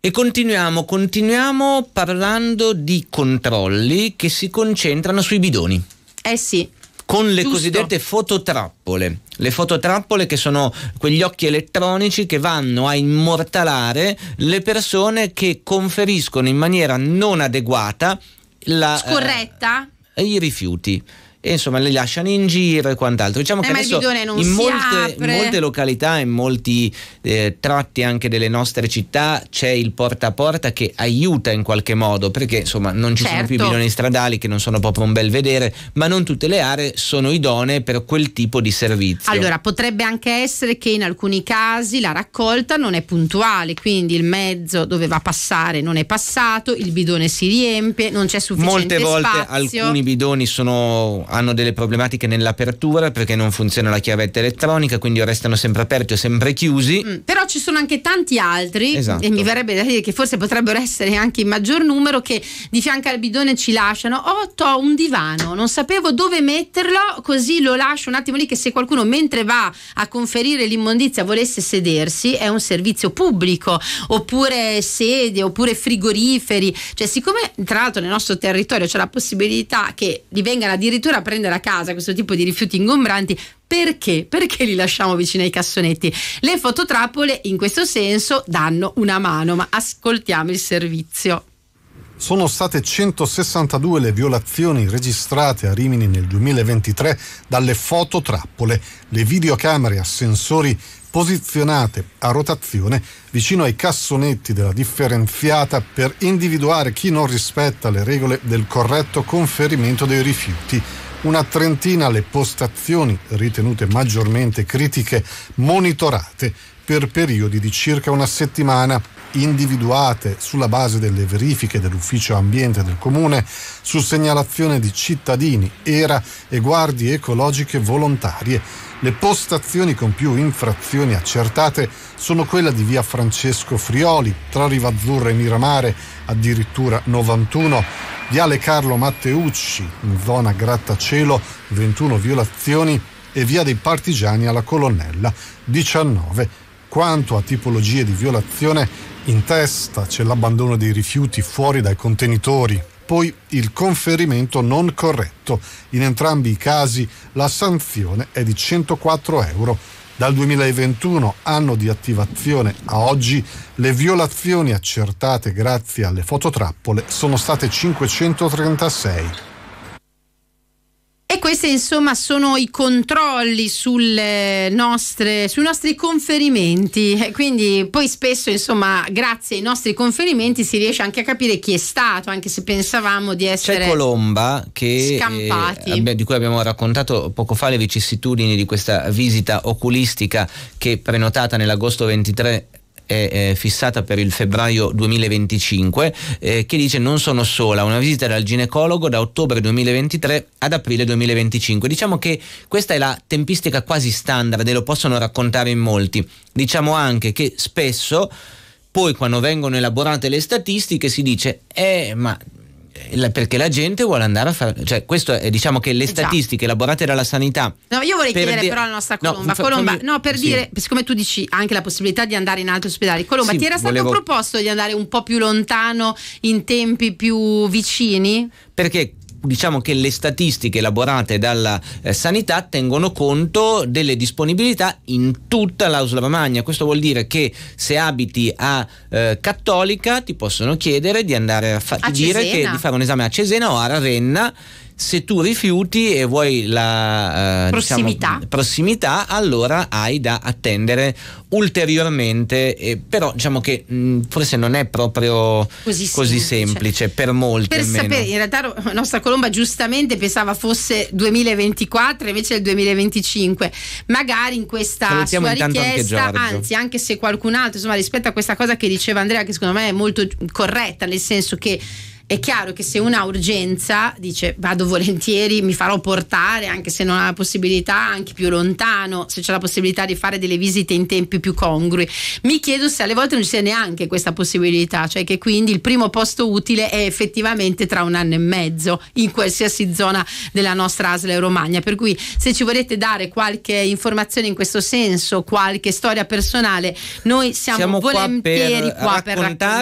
E continuiamo, continuiamo parlando di controlli che si concentrano sui bidoni. Eh sì, con le Giusto. cosiddette fototrappole. Le fototrappole che sono quegli occhi elettronici che vanno a immortalare le persone che conferiscono in maniera non adeguata la, scorretta eh, i rifiuti e insomma le lasciano in giro e quant'altro. Diciamo eh, che adesso in molte, molte, località, in molti eh, tratti anche delle nostre città c'è il porta a porta che aiuta in qualche modo perché insomma non ci certo. sono più certo. bidoni stradali che non sono proprio un bel vedere, ma non tutte le aree sono idonee per quel tipo di servizio. Allora potrebbe anche essere che in alcuni casi la raccolta non è puntuale, quindi il mezzo doveva passare non è passato, il bidone si riempie, non c'è sufficiente Molte volte spazio. alcuni bidoni sono hanno delle problematiche nell'apertura perché non funziona la chiavetta elettronica, quindi restano sempre aperti o sempre chiusi. Mm, però ci sono anche tanti altri, esatto. e mi verrebbe da dire che forse potrebbero essere anche in maggior numero, che di fianco al bidone ci lasciano. Oh, un divano, non sapevo dove metterlo, così lo lascio un attimo lì che se qualcuno mentre va a conferire l'immondizia volesse sedersi, è un servizio pubblico, oppure sedie, oppure frigoriferi. Cioè, siccome tra l'altro nel nostro territorio c'è la possibilità che li vengano addirittura a prendere a casa questo tipo di rifiuti ingombranti, perché? Perché li lasciamo vicino ai cassonetti? Le fototrappole in questo senso danno una mano, ma ascoltiamo il servizio. Sono state 162 le violazioni registrate a Rimini nel 2023 dalle fototrappole, le videocamere a sensori posizionate a rotazione vicino ai cassonetti della differenziata per individuare chi non rispetta le regole del corretto conferimento dei rifiuti una trentina le postazioni ritenute maggiormente critiche monitorate per periodi di circa una settimana individuate sulla base delle verifiche dell'ufficio ambiente del comune su segnalazione di cittadini, era e guardie ecologiche volontarie le postazioni con più infrazioni accertate sono quella di via Francesco Frioli, tra Rivazzurra e Miramare, addirittura 91, viale Carlo Matteucci, in zona Grattacielo, 21 violazioni e via dei Partigiani alla Colonnella, 19. Quanto a tipologie di violazione, in testa c'è l'abbandono dei rifiuti fuori dai contenitori, poi il conferimento non corretto. In entrambi i casi la sanzione è di 104 euro. Dal 2021, anno di attivazione a oggi, le violazioni accertate grazie alle fototrappole sono state 536. E questi insomma sono i controlli eh, nostre, sui nostri conferimenti, quindi poi spesso insomma grazie ai nostri conferimenti si riesce anche a capire chi è stato, anche se pensavamo di essere... C'è Colomba che, scampati. Eh, di cui abbiamo raccontato poco fa le vicissitudini di questa visita oculistica che prenotata nell'agosto 23 è fissata per il febbraio 2025, eh, che dice non sono sola, una visita dal ginecologo da ottobre 2023 ad aprile 2025. Diciamo che questa è la tempistica quasi standard e lo possono raccontare in molti. Diciamo anche che spesso poi quando vengono elaborate le statistiche si dice eh ma perché la gente vuole andare a fare cioè questo è diciamo che le statistiche elaborate dalla sanità no io vorrei per chiedere di... però alla nostra Colomba, no, fa, Colomba fammi... no per sì. dire siccome tu dici anche la possibilità di andare in altri ospedali Colomba sì, ti era stato volevo... proposto di andare un po' più lontano in tempi più vicini perché diciamo che le statistiche elaborate dalla eh, sanità tengono conto delle disponibilità in tutta l'Auslava Magna. Questo vuol dire che se abiti a eh, Cattolica ti possono chiedere di andare a, fa- a dire che, di fare un esame a Cesena o a Ravenna se tu rifiuti e vuoi la eh, diciamo, prossimità. Diciamo, prossimità. allora hai da attendere ulteriormente, eh, però diciamo che mh, mm, forse non è proprio così, così semplice. semplice, per molti. Per sapere, in realtà la nostra Colomba giustamente pensava fosse 2024, invece del 2025, magari in questa Salutiamo sua richiesta, anche anzi anche se qualcun altro, insomma rispetto a questa cosa che diceva Andrea, che secondo me è molto corretta, nel senso che è chiaro che se una urgenza dice vado volentieri, mi farò portare anche se non ha la possibilità, anche più lontano, se c'è la possibilità di fare delle visite in tempi più congrui. Mi chiedo se alle volte non ci sia neanche questa possibilità, cioè che quindi il primo posto utile è effettivamente tra un anno e mezzo in qualsiasi zona della nostra Asle Romagna. Per cui se ci volete dare qualche informazione in questo senso, qualche storia personale, noi siamo, siamo volentieri qua per, qua raccontarle.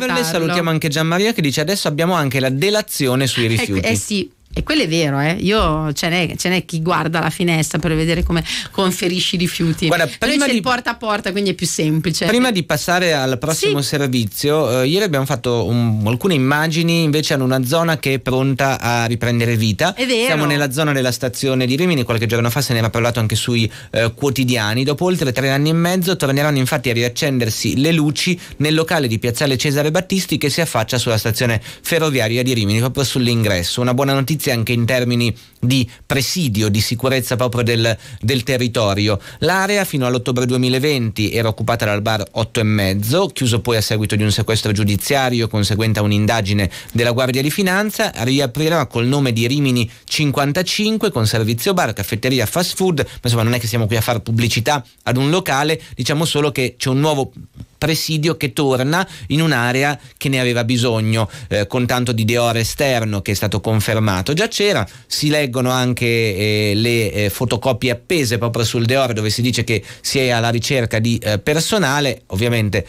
Per raccontarle. Salutiamo anche Gianmaria che dice adesso abbiamo anche la delazione sui ecco, rifiuti. Eh, eh sì, e quello è vero, eh? Io, ce n'è, ce n'è, chi guarda la finestra per vedere come conferisci i rifiuti. Guarda, prima di porta a porta, quindi è più semplice. Prima di passare al prossimo sì. servizio, eh, ieri abbiamo fatto un, alcune immagini invece hanno una zona che è pronta a riprendere vita. È vero. Siamo nella zona della stazione di Rimini, qualche giorno fa se ne era parlato anche sui eh, quotidiani. Dopo oltre tre anni e mezzo torneranno infatti a riaccendersi le luci nel locale di Piazzale Cesare Battisti che si affaccia sulla stazione ferroviaria di Rimini, proprio sull'ingresso. Una buona notizia risorse anche in termini di presidio, di sicurezza proprio del, del territorio. L'area fino all'ottobre 2020 era occupata dal bar 8,5, chiuso poi a seguito di un sequestro giudiziario conseguente a un'indagine della Guardia di Finanza, riaprirà col nome di Rimini 55 con servizio bar, caffetteria, fast food, ma insomma non è che siamo qui a fare pubblicità ad un locale, diciamo solo che c'è un nuovo presidio che torna in un'area che ne aveva bisogno, eh, con tanto di deore esterno che è stato confermato. Già c'era, si leggono anche eh, le eh, fotocopie appese proprio sul deore dove si dice che si è alla ricerca di eh, personale, ovviamente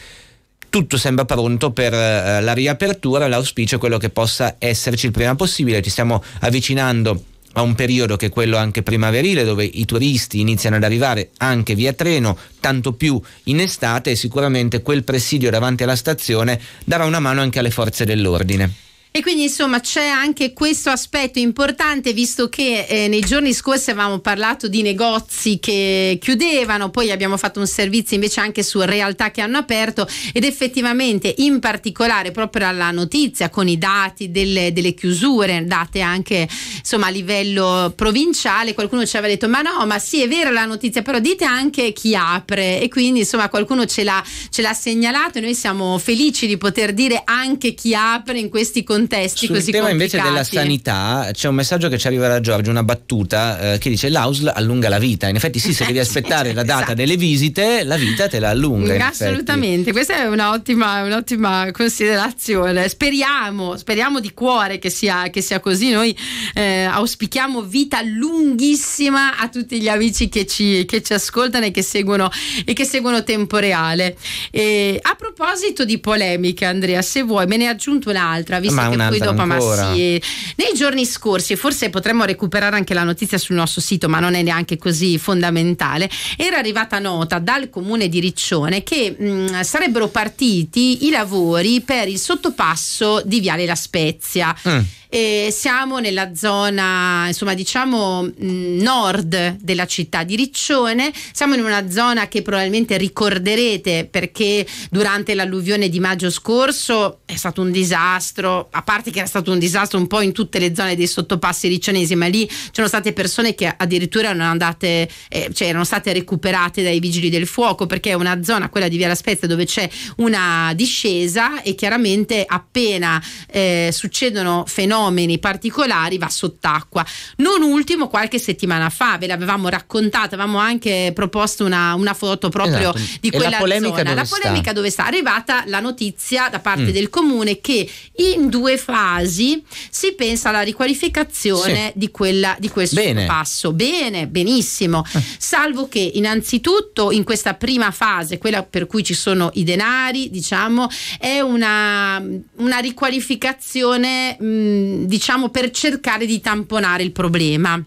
tutto sembra pronto per eh, la riapertura, l'auspicio è quello che possa esserci il prima possibile, ci stiamo avvicinando a un periodo che è quello anche primaverile dove i turisti iniziano ad arrivare anche via treno, tanto più in estate e sicuramente quel presidio davanti alla stazione darà una mano anche alle forze dell'ordine. E quindi insomma c'è anche questo aspetto importante visto che eh, nei giorni scorsi avevamo parlato di negozi che chiudevano, poi abbiamo fatto un servizio invece anche su realtà che hanno aperto ed effettivamente in particolare proprio alla notizia con i dati delle, delle chiusure date anche insomma, a livello provinciale qualcuno ci aveva detto ma no ma sì è vera la notizia però dite anche chi apre e quindi insomma qualcuno ce l'ha, ce l'ha segnalato e noi siamo felici di poter dire anche chi apre in questi contesti contesti Sul così tema invece della sanità c'è un messaggio che ci arriva da Giorgio, una battuta eh, che dice l'AUSL allunga la vita. In effetti sì, se devi *laughs* aspettare la data esatto. delle visite, la vita te la allunga. Assolutamente, questa è un'ottima, un'ottima considerazione. Speriamo, speriamo di cuore che sia, che sia così. Noi eh, auspichiamo vita lunghissima a tutti gli amici che ci, che ci ascoltano e che seguono, e che seguono tempo reale. E, a proposito di polemiche, Andrea, se vuoi, me ne aggiunto un'altra, visto Ma ah, dopo ancora. ma sì. Nei giorni scorsi, forse potremmo recuperare anche la notizia sul nostro sito, ma non è neanche così fondamentale, era arrivata nota dal comune di Riccione che mh, mm, sarebbero partiti i lavori per il sottopasso di Viale La Spezia. Mm eh, siamo nella zona, insomma, diciamo mh, mm, nord della città di Riccione, siamo in una zona che probabilmente ricorderete perché durante l'alluvione di maggio scorso è stato un disastro, a parte che era stato un disastro un po' in tutte le zone dei sottopassi riccionesi, ma lì c'erano state persone che addirittura erano andate, eh, cioè erano state recuperate dai vigili del fuoco perché è una zona, quella di Via La Spezia, dove c'è una discesa e chiaramente appena eh, succedono fenomeni fenomeni particolari va sott'acqua. Non ultimo, qualche settimana fa ve l'avevamo raccontato, avevamo anche proposto una, una foto proprio esatto. di quella e la polemica zona. Dove la polemica sta? dove sta? Arrivata la notizia da parte mm. del comune che in due fasi si pensa alla riqualificazione sì. di, quella, di questo Bene. passo. Bene, benissimo. Eh. Salvo che innanzitutto in questa prima fase, quella per cui ci sono i denari, diciamo, è una, una riqualificazione mh, mm, diciamo per cercare di tamponare il problema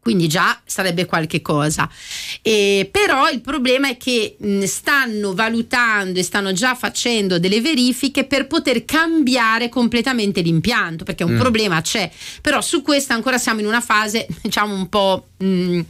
quindi già sarebbe qualche cosa. Eh, però il problema è che mh, stanno valutando e stanno già facendo delle verifiche per poter cambiare completamente l'impianto, perché un mm. problema c'è, però su questo ancora siamo in una fase diciamo un po'... Mh,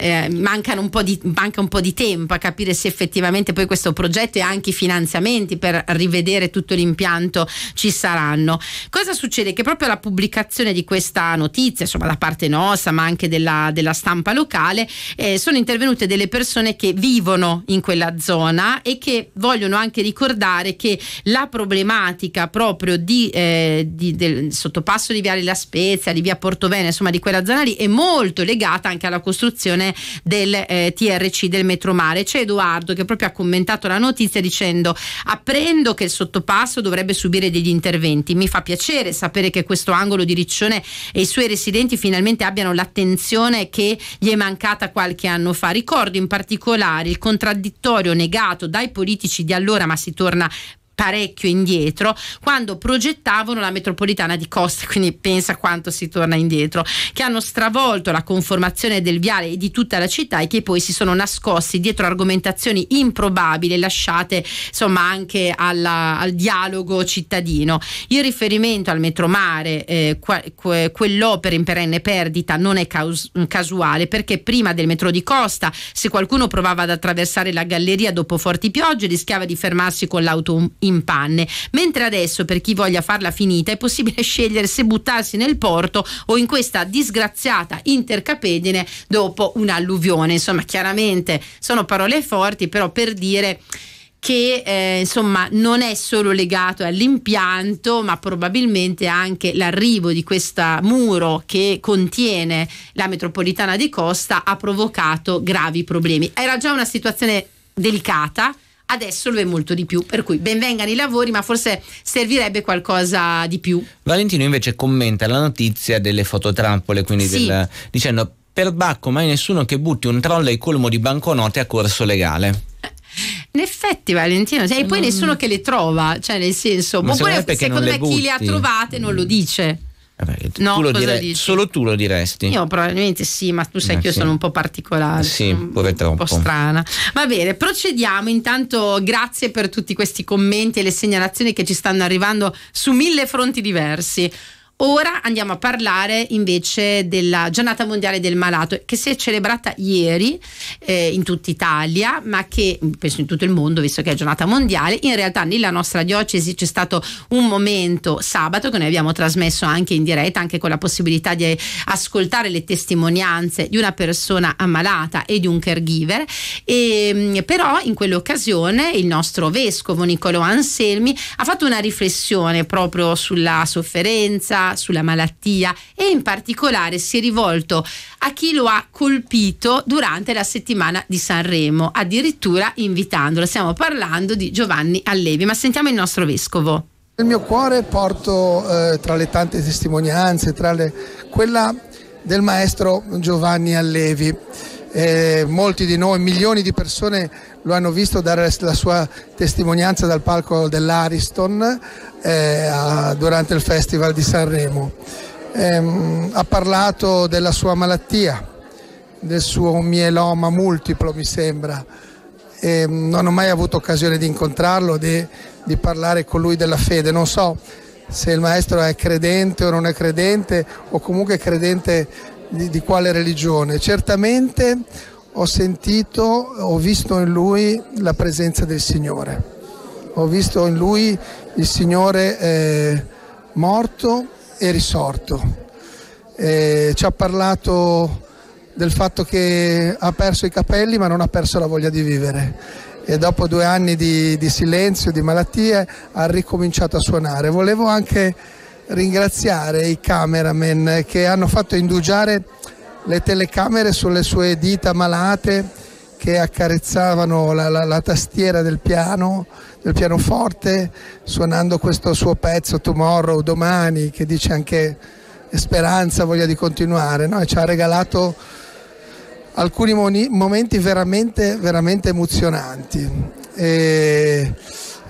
eh, mancano un po di, manca un po' di tempo a capire se effettivamente poi questo progetto e anche i finanziamenti per rivedere tutto l'impianto ci saranno. Cosa succede? Che proprio la pubblicazione di questa notizia, insomma da parte nostra ma anche della, della stampa locale, eh, sono intervenute delle persone che vivono in quella zona e che vogliono anche ricordare che la problematica proprio di, eh, di, del sottopasso di Viale La Spezia, di Via Portovene, insomma di quella zona lì è molto legata anche alla costruzione del eh, TRC del Metromare. C'è Edoardo che proprio ha commentato la notizia dicendo apprendo che il sottopasso dovrebbe subire degli interventi. Mi fa piacere sapere che questo angolo di Riccione e i suoi residenti finalmente abbiano l'attenzione che gli è mancata qualche anno fa. Ricordo in particolare il contraddittorio negato dai politici di allora, ma si torna parecchio indietro quando progettavano la metropolitana di Costa, quindi pensa quanto si torna indietro, che hanno stravolto la conformazione del viale e di tutta la città e che poi si sono nascosti dietro argomentazioni improbabili lasciate insomma anche alla, al dialogo cittadino. Il riferimento al metromare, eh, quell'opera in perenne perdita, non è caus- casuale perché prima del metro di Costa, se qualcuno provava ad attraversare la galleria dopo forti piogge, rischiava di fermarsi con l'auto in in panne, mentre adesso per chi voglia farla finita è possibile *laughs* scegliere se buttarsi nel porto o in questa disgraziata intercapedine dopo un'alluvione. Insomma, chiaramente sono parole forti, però per dire che eh, insomma non è solo legato all'impianto ma probabilmente anche l'arrivo di questo muro che contiene la metropolitana di Costa ha provocato gravi problemi. Era già una situazione delicata adesso lo è molto di più. Per cui benvengano i lavori, ma forse servirebbe qualcosa di più. Valentino invece commenta la notizia delle fototrampole, quindi sì. del, dicendo per Bacco mai nessuno che butti un troll ai colmo di banconote a corso legale. In effetti, Valentino, cioè, e eh, poi non... nessuno che le trova, cioè nel senso, ma oppure secondo, secondo me, chi le ha trovate non lo dice. Vabbè, eh no, tu dire... solo tu lo diresti. Io probabilmente sì, ma tu sai eh, che io sì. sono un po' particolare. Sì, un, un po' strana. Va bene, procediamo. Intanto grazie per tutti questi commenti e le segnalazioni che ci stanno arrivando su mille fronti diversi. Ora andiamo a parlare invece della giornata mondiale del malato che si è celebrata ieri eh, in tutta Italia, ma che penso in tutto il mondo, visto che è giornata mondiale, in realtà nella nostra diocesi c'è stato un momento sabato che noi abbiamo trasmesso anche in diretta, anche con la possibilità di ascoltare le testimonianze di una persona ammalata e di un caregiver. E, ehm, però in quell'occasione il nostro vescovo Niccolò Anselmi ha fatto una riflessione proprio sulla sofferenza sulla malattia e in particolare si è rivolto a chi lo ha colpito durante la settimana di Sanremo, addirittura invitandolo. Stiamo parlando di Giovanni Allevi, ma sentiamo il nostro vescovo. Nel mio cuore porto eh, tra le tante testimonianze, tra le, quella del maestro Giovanni Allevi eh, molti di noi, milioni di persone lo hanno visto dare la sua testimonianza dal palco dell'Ariston eh, durante il Festival di Sanremo. Eh, ha parlato della sua malattia, del suo mieloma multiplo mi sembra. non ho mai avuto occasione di incontrarlo, di, di parlare con lui della fede. Non so se il maestro è credente o non è credente o comunque è credente di, di quale religione. Certamente ho sentito, ho visto in lui la presenza del Signore, ho visto in lui il Signore eh, morto e risorto. Eh, ci ha parlato del fatto che ha perso i capelli ma non ha perso la voglia di vivere e dopo due anni di, di silenzio, di malattie, ha ricominciato a suonare. Volevo anche ringraziare i cameraman che hanno fatto indugiare le telecamere sulle sue dita malate che accarezzavano la, la, la tastiera del piano, del pianoforte, suonando questo suo pezzo Tomorrow, domani, che dice anche speranza, voglia di continuare, no? e ci ha regalato alcuni momenti veramente, veramente emozionanti. E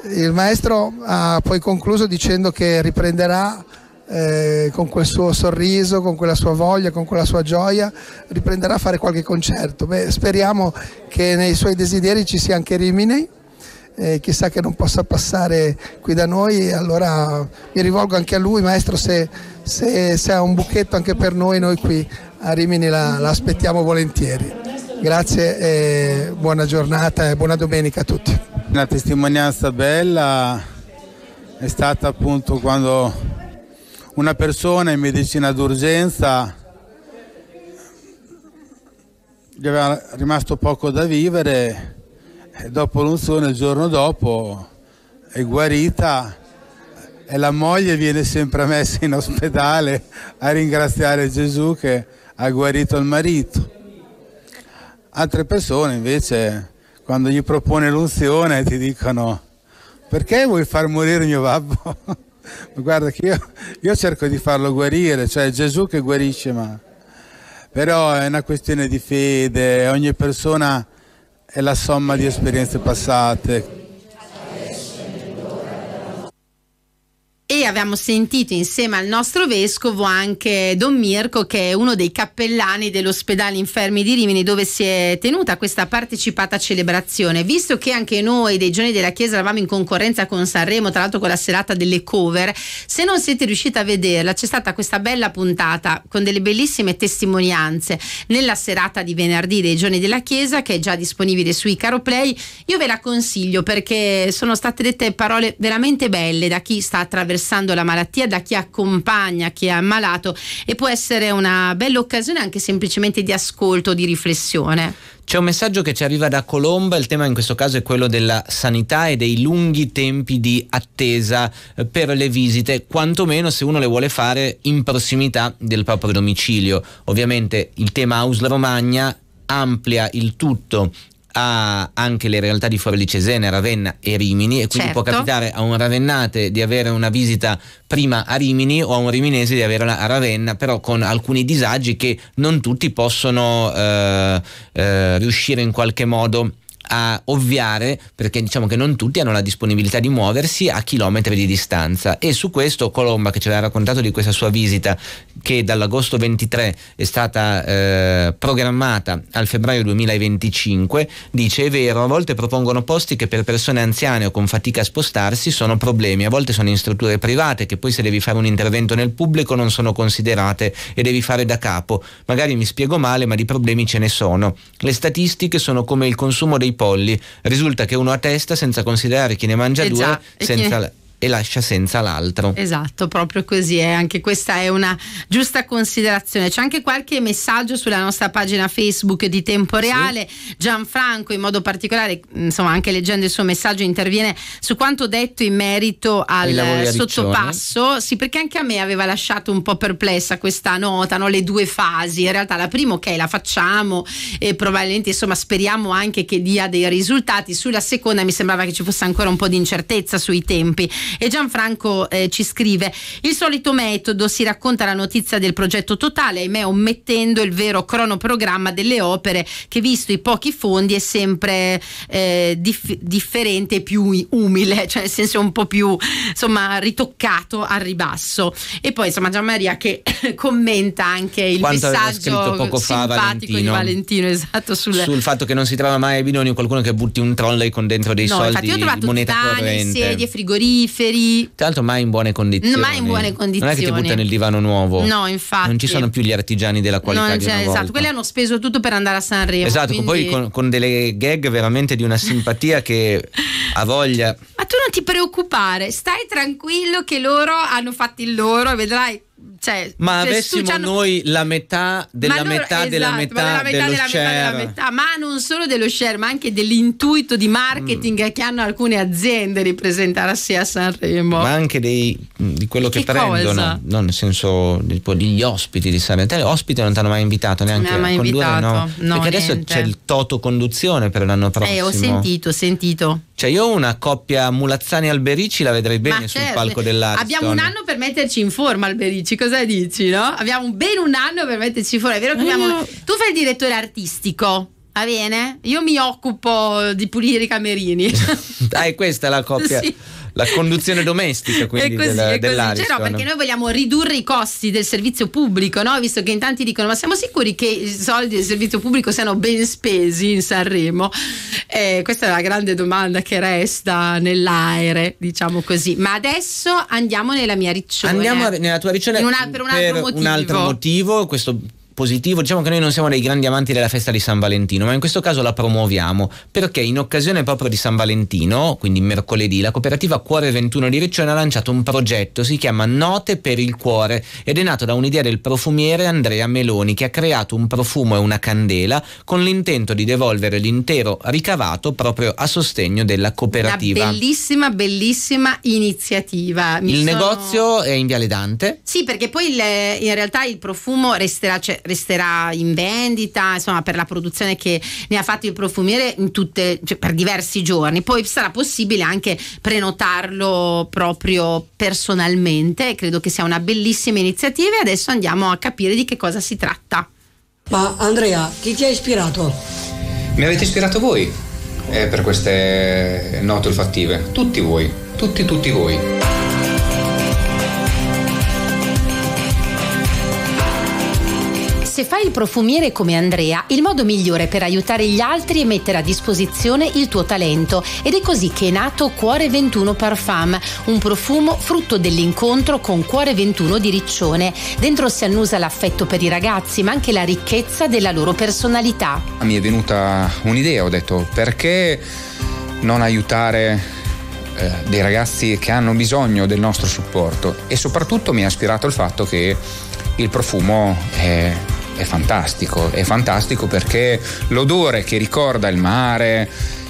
il maestro ha poi concluso dicendo che riprenderà eh, con quel suo sorriso, con quella sua voglia, con quella sua gioia, riprenderà a fare qualche concerto. Beh, speriamo che nei suoi desideri ci sia anche Rimini. Eh, chissà che non possa passare qui da noi, allora mi rivolgo anche a lui, maestro, se, se, se ha un buchetto anche per noi, noi qui a Rimini la, la aspettiamo volentieri. Grazie e buona giornata e buona domenica a tutti. Una testimonianza bella è stata appunto quando una persona in medicina d'urgenza gli aveva rimasto poco da vivere e dopo l'unzione il giorno dopo è guarita e la moglie viene sempre messa in ospedale a ringraziare Gesù che ha guarito il marito. Altre persone invece quando gli propone l'unzione ti dicono perché vuoi far morire mio babbo? *laughs* Guarda che io, io, cerco di farlo guarire, cioè è Gesù che guarisce, ma però è una questione di fede, ogni persona è la somma di esperienze passate, e abbiamo sentito insieme al nostro vescovo anche Don Mirko che è uno dei cappellani dell'ospedale Infermi di Rimini dove si è tenuta questa partecipata celebrazione. Visto che anche noi dei giorni della Chiesa eravamo in concorrenza con Sanremo, tra l'altro con la serata delle cover, se non siete riusciti a vederla c'è stata questa bella puntata con delle bellissime testimonianze nella serata di venerdì dei giorni della Chiesa che è già disponibile sui Caroplay. Io ve la consiglio perché sono state dette parole veramente belle da chi sta attraversando attraversando la malattia, da chi accompagna chi è ammalato e può essere una bella occasione anche semplicemente di ascolto, di riflessione. C'è un messaggio che ci arriva da Colomba, il tema in questo caso è quello della sanità e dei lunghi tempi di attesa eh, per le visite, quantomeno se uno le vuole fare in prossimità del proprio domicilio. Ovviamente il tema Ausla Romagna amplia il tutto ha anche le realtà di Forlì Cesena, Ravenna e Rimini e quindi certo. può capitare a un ravennate di avere una visita prima a Rimini o a un riminese di averla a Ravenna, però con alcuni disagi che non tutti possono eh, eh, riuscire in qualche modo a a ovviare, perché diciamo che non tutti hanno la disponibilità di muoversi a chilometri di distanza. E su questo Colomba, che ci aveva raccontato di questa sua visita, che dall'agosto 23 è stata eh, programmata al febbraio 2025, dice è vero, a volte propongono posti che per persone anziane o con fatica a spostarsi sono problemi, a volte sono in strutture private che poi se devi fare un intervento nel pubblico non sono considerate e devi fare da capo. Magari mi spiego male, ma di problemi ce ne sono. Le statistiche sono come il consumo dei polli. Risulta che uno a testa senza considerare chi ne mangia eh due, già, esatto. senza... Chi... La e lascia senza l'altro. Esatto, proprio così è, anche questa è una giusta considerazione. C'è anche qualche messaggio sulla nostra pagina Facebook di Tempo Reale, sì. Gianfranco in modo particolare, insomma anche leggendo il suo messaggio interviene su quanto detto in merito al sottopasso, sì perché anche a me aveva lasciato un po' perplessa questa nota, no? le due fasi, in realtà la prima ok la facciamo e probabilmente insomma speriamo anche che dia dei risultati, sulla seconda mi sembrava che ci fosse ancora un po' di incertezza sui tempi e Gianfranco eh, ci scrive: Il solito metodo si racconta la notizia del progetto totale, ahimè, omettendo il vero cronoprogramma delle opere, che visto i pochi fondi è sempre eh, dif- differente e più umile, *laughs* cioè nel senso un po' più insomma ritoccato al ribasso. E poi, insomma, Gianmaria che *laughs* commenta anche il Quanto messaggio poco fa Valentino. di Valentino esatto, sul... sul... fatto che non si trova mai ai binoni qualcuno che butti un trolley con dentro dei no, soldi io ho trovato moneta tani, corrente sedie, frigoriferi frigoriferi. Tra l'altro mai in buone condizioni. Mai in buone condizioni. Non è che ti butta nel divano nuovo. No, infatti. Non ci sono più gli artigiani della qualità non c'è, Esatto, quelli hanno speso tutto per andare a Sanremo. Esatto, quindi... poi con, con delle gag veramente di una simpatia che ha voglia. Ma tu non ti preoccupare, stai tranquillo che loro hanno fatto il loro, vedrai cioè, ma cioè, avessimo noi la metà della metà esatto, della metà, della metà ma non solo dello share, ma anche dell'intuito di marketing mm. che hanno alcune aziende di presentarsi a Sanremo. Ma anche dei, di quello che, che prendono, no, nel senso degli ospiti di Sanremo. Te ospiti non ti hanno mai invitato neanche non mai condurre, invitato. No? No, Perché niente. adesso c'è il toto conduzione per l'anno prossimo. Eh, ho sentito, ho sentito. Cioè io una coppia Mulazzani Alberici la vedrei bene ma sul certo. palco dell'Ariston. Abbiamo un anno per metterci in forma Alberici, cosa cosa dici, no? Abbiamo ben un anno per metterci fuori. È vero che abbiamo... Tu fai il direttore artistico. Va bene? Io mi occupo di pulire i camerini. *laughs* ah, è questa la coppia. Sì la conduzione domestica quindi è così, del, è cioè, no, perché noi vogliamo ridurre i costi del servizio pubblico no? visto che in tanti dicono ma siamo sicuri che i soldi del servizio pubblico siano ben spesi in Sanremo eh, questa è la grande domanda che resta nell'aereo, diciamo così. Ma adesso andiamo nella mia riccione. Andiamo nella tua riccione una, per, un altro, per motivo. un altro motivo. Questo positivo. Diciamo che noi non siamo dei grandi amanti della festa di San Valentino, ma in questo caso la promuoviamo perché in occasione proprio di San Valentino, quindi mercoledì, la cooperativa Cuore 21 di Riccione ha lanciato un progetto, si chiama Note per il Cuore ed è nato da un'idea del profumiere Andrea Meloni che ha creato un profumo e una candela con l'intento di devolvere l'intero ricavato proprio a sostegno della cooperativa. Una bellissima, bellissima iniziativa. Mi il sono... negozio è in Viale Dante? Sì, perché poi le, in realtà il profumo resterà, cioè, resterà in vendita, insomma, per la produzione che ne ha fatto il profumiere tutte, cioè, per diversi giorni. Poi sarà possibile anche prenotarlo proprio personalmente. Credo che sia una bellissima iniziativa e adesso andiamo a capire di che cosa si tratta. Ma Andrea, chi ti ha ispirato? Mi avete ispirato voi eh, per queste note olfattive, tutti voi, tutti, tutti voi. Se fai il profumiere come Andrea, il modo migliore per aiutare gli altri è mettere a disposizione il tuo talento ed è così che è nato Cuore 21 Parfum, un profumo frutto dell'incontro con Cuore 21 di Riccione. Dentro si annusa l'affetto per i ragazzi, ma anche la ricchezza della loro personalità. Ah, mi è venuta un'idea, ho detto perché non aiutare eh, dei ragazzi che hanno bisogno del nostro supporto e soprattutto mi ha ispirato il fatto che il profumo è è fantastico, è fantastico perché l'odore che ricorda il mare,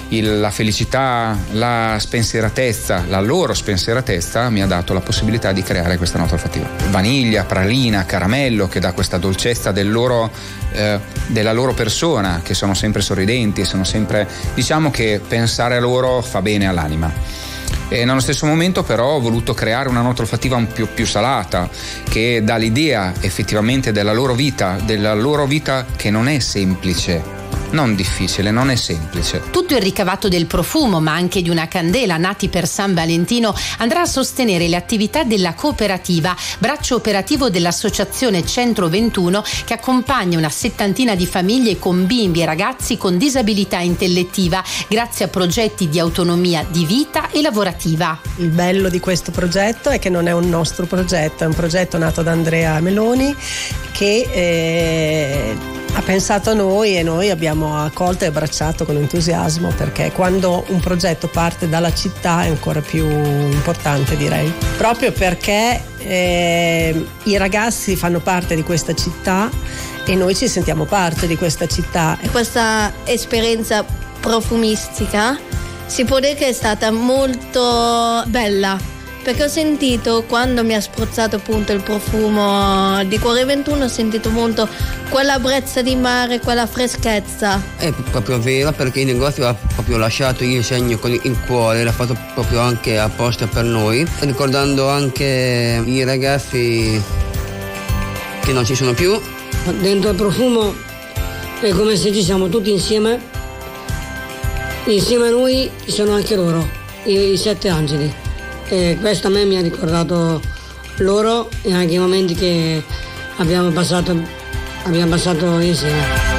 il, la felicità, la spensieratezza, la loro spensieratezza mi ha dato la possibilità di creare questa nota olfattiva. Vaniglia, pralina, caramello che dà questa dolcezza del loro, eh, della loro persona, che sono sempre sorridenti, sono sempre... diciamo che pensare a loro fa bene all'anima. E nello stesso momento però ho voluto creare una nota olfattiva un più, più salata, che dà l'idea effettivamente della loro vita, della loro vita che non è semplice non difficile, non è semplice. Tutto il ricavato del profumo, ma anche di una candela nati per San Valentino, andrà a sostenere le attività della cooperativa, braccio operativo dell'Associazione Centro 21 che accompagna una settantina di famiglie con bimbi e ragazzi con disabilità intellettiva grazie a progetti di autonomia di vita e lavorativa. Il bello di questo progetto è che non è un nostro progetto, è un progetto nato da Andrea Meloni che eh ha pensato a noi e noi abbiamo accolto e abbracciato con entusiasmo perché quando un progetto parte dalla città è ancora più importante direi, proprio perché eh, i ragazzi fanno parte di questa città e noi ci sentiamo parte di questa città. Questa esperienza profumistica si può dire che è stata molto bella perché ho sentito quando mi ha spruzzato appunto il profumo di Cuore 21 ho sentito molto quella brezza di mare, quella freschezza. È proprio vero perché il negozio ha proprio lasciato io il segno con il cuore, l'ha fatto proprio anche apposta per noi, ricordando anche i ragazzi che non ci sono più. Dentro il profumo è come se ci siamo tutti insieme, insieme a noi ci sono anche loro, i, i sette angeli e questo a me mi ha ricordato loro e anche i momenti che abbiamo passato, abbiamo passato insieme.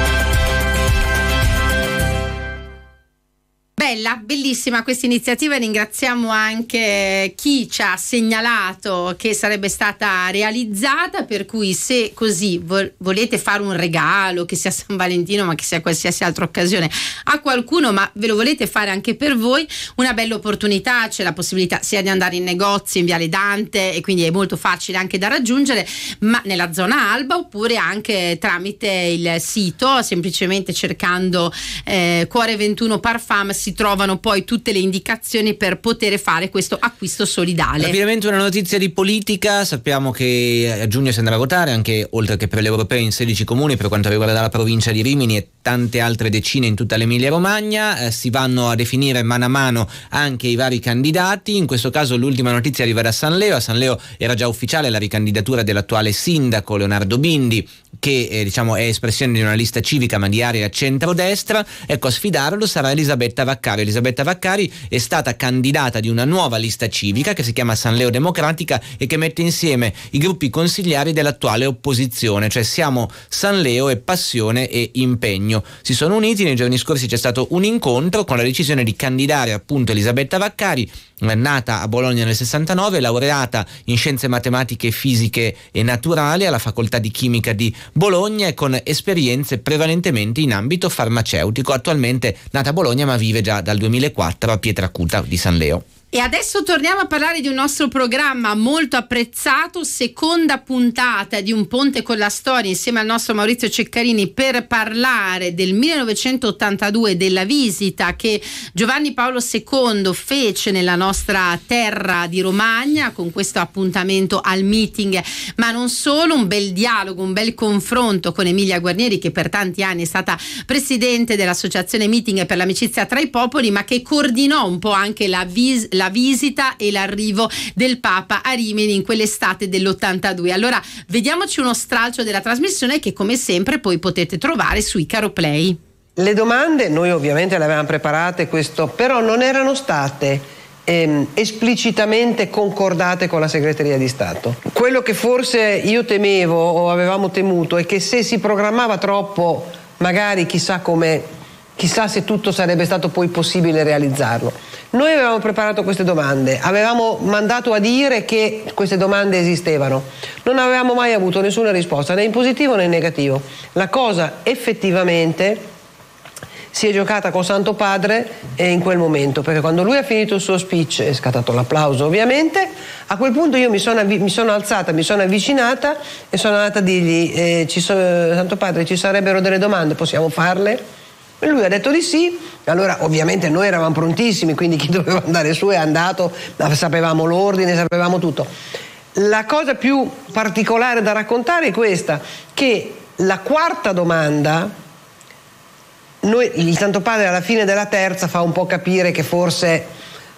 bella, bellissima questa iniziativa. Ringraziamo anche chi ci ha segnalato che sarebbe stata realizzata. Per cui, se così vol volete fare un regalo, che sia San Valentino, ma che sia qualsiasi altra occasione a qualcuno, ma ve lo volete fare anche per voi, una bella opportunità. C'è la possibilità sia di andare in negozi in Viale Dante, e quindi è molto facile anche da raggiungere, ma nella zona Alba oppure anche tramite il sito, semplicemente cercando eh, Cuore 21 Parfum si trova trovano poi tutte le indicazioni per poter fare questo acquisto solidale. Rapidamente una notizia di politica, sappiamo che a giugno si andrà a votare anche oltre che per le europee in 16 comuni per quanto riguarda la provincia di Rimini e tante altre decine in tutta l'Emilia Romagna, eh, si vanno a definire mano a mano anche i vari candidati, in questo caso l'ultima notizia arriva da Leo, a San Leo era già ufficiale la ricandidatura dell'attuale sindaco Leonardo Bindi che eh, diciamo è espressione di una lista civica ma di area centrodestra, ecco a sfidarlo sarà Elisabetta Vaccaro Vaccario. Elisabetta Vaccari è stata candidata di una nuova lista civica che si chiama San Leo Democratica e che mette insieme i gruppi consigliari dell'attuale opposizione, cioè siamo San Leo e Passione e Impegno. Si sono uniti, nei giorni scorsi c'è stato un incontro con la decisione di candidare appunto Elisabetta Vaccari, nata a Bologna nel 69, laureata in scienze matematiche, fisiche e naturali alla facoltà di chimica di Bologna e con esperienze prevalentemente in ambito farmaceutico. Attualmente nata a Bologna ma vive già dal 2004 a Pietracuta di San Leo. E adesso torniamo a parlare di un nostro programma molto apprezzato, seconda puntata di Un Ponte con la Storia insieme al nostro Maurizio Ceccarini per parlare del 1982, della visita che Giovanni Paolo II fece nella nostra terra di Romagna con questo appuntamento al meeting, ma non solo, un bel dialogo, un bel confronto con Emilia Guarnieri che per tanti anni è stata presidente dell'associazione Meeting per l'amicizia tra i popoli, ma che coordinò un po' anche la visita la visita e l'arrivo del Papa a Rimini in quell'estate dell'82. Allora vediamoci uno stralcio della trasmissione che come sempre poi potete trovare sui Caroplay. Le domande noi ovviamente le avevamo preparate, questo, però non erano state ehm, esplicitamente concordate con la segreteria di Stato. Quello che forse io temevo o avevamo temuto è che se si programmava troppo, magari chissà come, chissà se tutto sarebbe stato poi possibile realizzarlo. Noi avevamo preparato queste domande, avevamo mandato a dire che queste domande esistevano, non avevamo mai avuto nessuna risposta, né in positivo né in negativo. La cosa effettivamente si è giocata con Santo Padre in quel momento, perché quando lui ha finito il suo speech, è scattato l'applauso ovviamente, a quel punto io mi sono, mi sono alzata, mi sono avvicinata e sono andata a dirgli, eh, so, Santo Padre, ci sarebbero delle domande, possiamo farle? E lui ha detto di sì, allora ovviamente noi eravamo prontissimi, quindi chi *laughs* doveva andare su è andato, sapevamo l'ordine, sapevamo tutto. La cosa più particolare da raccontare è questa, che la quarta domanda, noi, il Santo Padre alla fine della terza fa un po' capire che forse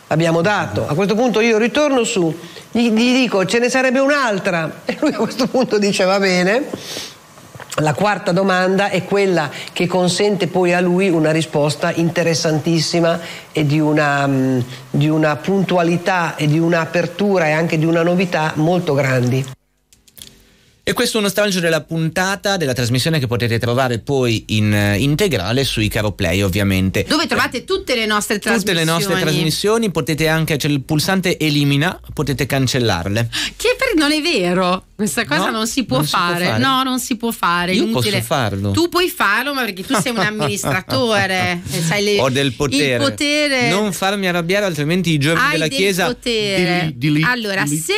abbiamo dato. A questo punto io ritorno su, gli, gli dico ce ne sarebbe un'altra *laughs* e lui a questo punto dice va bene la quarta domanda è quella che consente poi a lui una risposta interessantissima e di una, mm, di una puntualità e di un'apertura e anche di una novità molto grandi. E questo è uno stralcio della puntata della trasmissione che potete trovare poi in eh, integrale sui Caro Play, ovviamente. Dove eh, trovate tutte le nostre trasmissioni. Tutte le nostre trasmissioni, potete anche, c'è il pulsante elimina, potete cancellarle. Che per, non è vero, questa cosa no, non, si può, non si può, fare. No, non si può fare. Io inutile. posso farlo. Tu puoi farlo, ma perché tu sei un *laughs* amministratore. sai le, Ho del potere. potere. Non farmi arrabbiare, altrimenti i giorni Hai della del Chiesa. Potere. Di, di, di, allora, se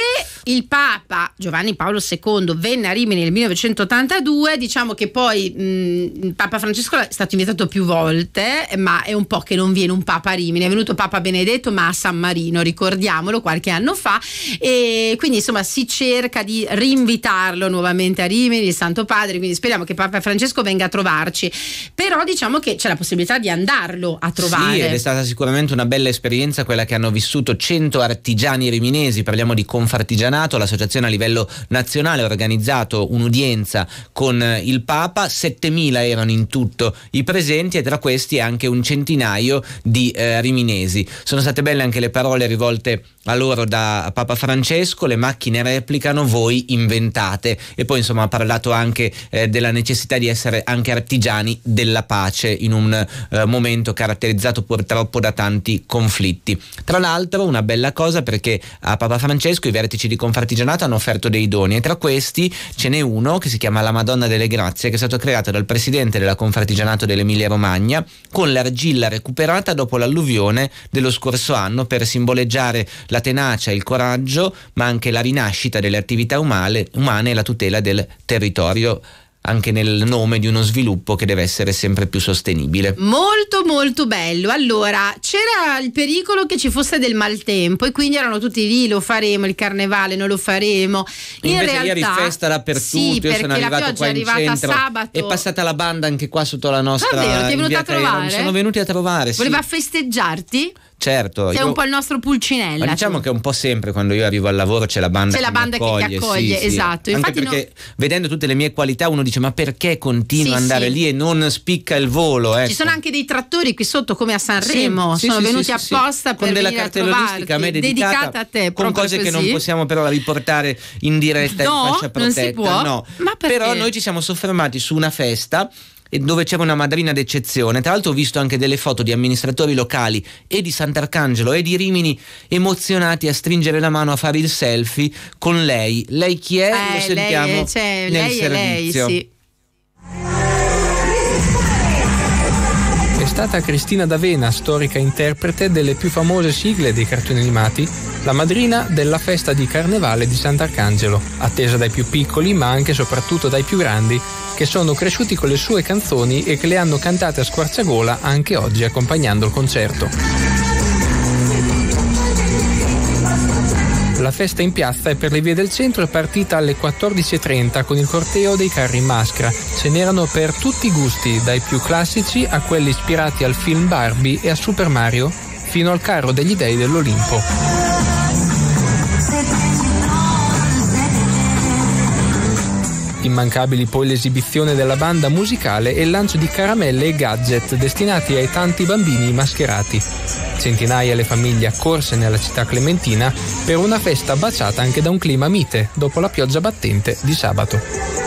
il Papa Giovanni Paolo II avvenne a Rimini nel 1982, diciamo che poi mh, Papa Francesco è stato invitato più volte, ma è un po' che non viene un Papa a Rimini, è venuto Papa Benedetto ma a San Marino, ricordiamolo, qualche anno fa e quindi insomma si cerca di rinvitarlo nuovamente a Rimini, il Santo Padre, quindi speriamo che Papa Francesco venga a trovarci, però diciamo che c'è la possibilità di andarlo a trovare. Sì, ed è stata sicuramente una bella esperienza quella che hanno vissuto 100 artigiani riminesi, parliamo di Confartigianato, l'associazione a livello nazionale organizzata organizzato un'udienza con eh, il Papa, 7.000 erano in tutto i presenti e tra questi anche un centinaio di eh, riminesi. Sono state belle anche le parole rivolte loro da Papa Francesco le macchine replicano, voi inventate. E poi insomma ha parlato anche eh, della necessità di essere anche artigiani della pace in un eh, momento caratterizzato purtroppo da tanti conflitti. Tra l'altro una bella cosa perché a Papa Francesco i vertici di Confartigianato hanno offerto dei doni e tra questi ce n'è uno che si chiama La Madonna delle Grazie che è stato creato dal presidente della Confartigianato dell'Emilia Romagna con l'argilla recuperata dopo l'alluvione dello scorso anno per simboleggiare la la tenacia, il coraggio, ma anche la rinascita delle attività umane, umane e la tutela del territorio anche nel nome di uno sviluppo che deve essere sempre più sostenibile. Molto molto bello. Allora, c'era il pericolo che ci fosse del maltempo e quindi erano tutti lì, lo faremo il carnevale, non lo faremo. In Invece realtà, ieri festa dappertutto, sì, io sono arrivato qua è centro, sabato. È passata la banda anche qua sotto la nostra Davvero, ti è venuta a trovare? sono venuti a trovare, Voleva sì. festeggiarti? Certo. È un po' il nostro pulcinella. Ma diciamo tu. che un po' sempre quando io arrivo al lavoro c'è la banda, c'è la banda che, accoglie, che ti accoglie. Sì, esatto. Sì. Anche perché non... vedendo tutte le mie qualità uno dice ma perché continua ad sì, andare lì e non spicca il volo? Ecco. Ci sono anche dei trattori qui sotto come a Sanremo, sono venuti apposta per... Con della cartellonistica a me dedicata, dedicata a te. Con cose così. che non possiamo però riportare in diretta no, in fascia protetta. Non si può. No, ma perché? però noi ci siamo soffermati su una festa dove c'era una madrina d'eccezione. Tra l'altro ho visto anche delle foto di amministratori locali e di Sant'Arcangelo e di Rimini emozionati a stringere la mano a fare il selfie con lei. Lei chi è? Eh, Lo sentiamo lei, cioè, nel lei servizio. Lei, sì. stata Cristina D'Avena, storica interprete delle più famose sigle dei cartoni animati, la madrina della festa di carnevale di Sant'Arcangelo, attesa dai più piccoli ma anche e soprattutto dai più grandi, che sono cresciuti con le sue canzoni e che le hanno cantate a squarciagola anche oggi accompagnando il concerto. La festa in piazza e per le vie del centro è partita alle 14.30 con il corteo dei carri in maschera. Ce n'erano per tutti i gusti, dai più classici a quelli ispirati al film Barbie e a Super Mario, fino al carro degli dei dell'Olimpo. Immancabili poi l'esibizione della banda musicale e il lancio di caramelle e gadget destinati ai tanti bambini mascherati. Centinaia le famiglie accorse nella città clementina per una festa baciata anche da un clima mite dopo la pioggia battente di sabato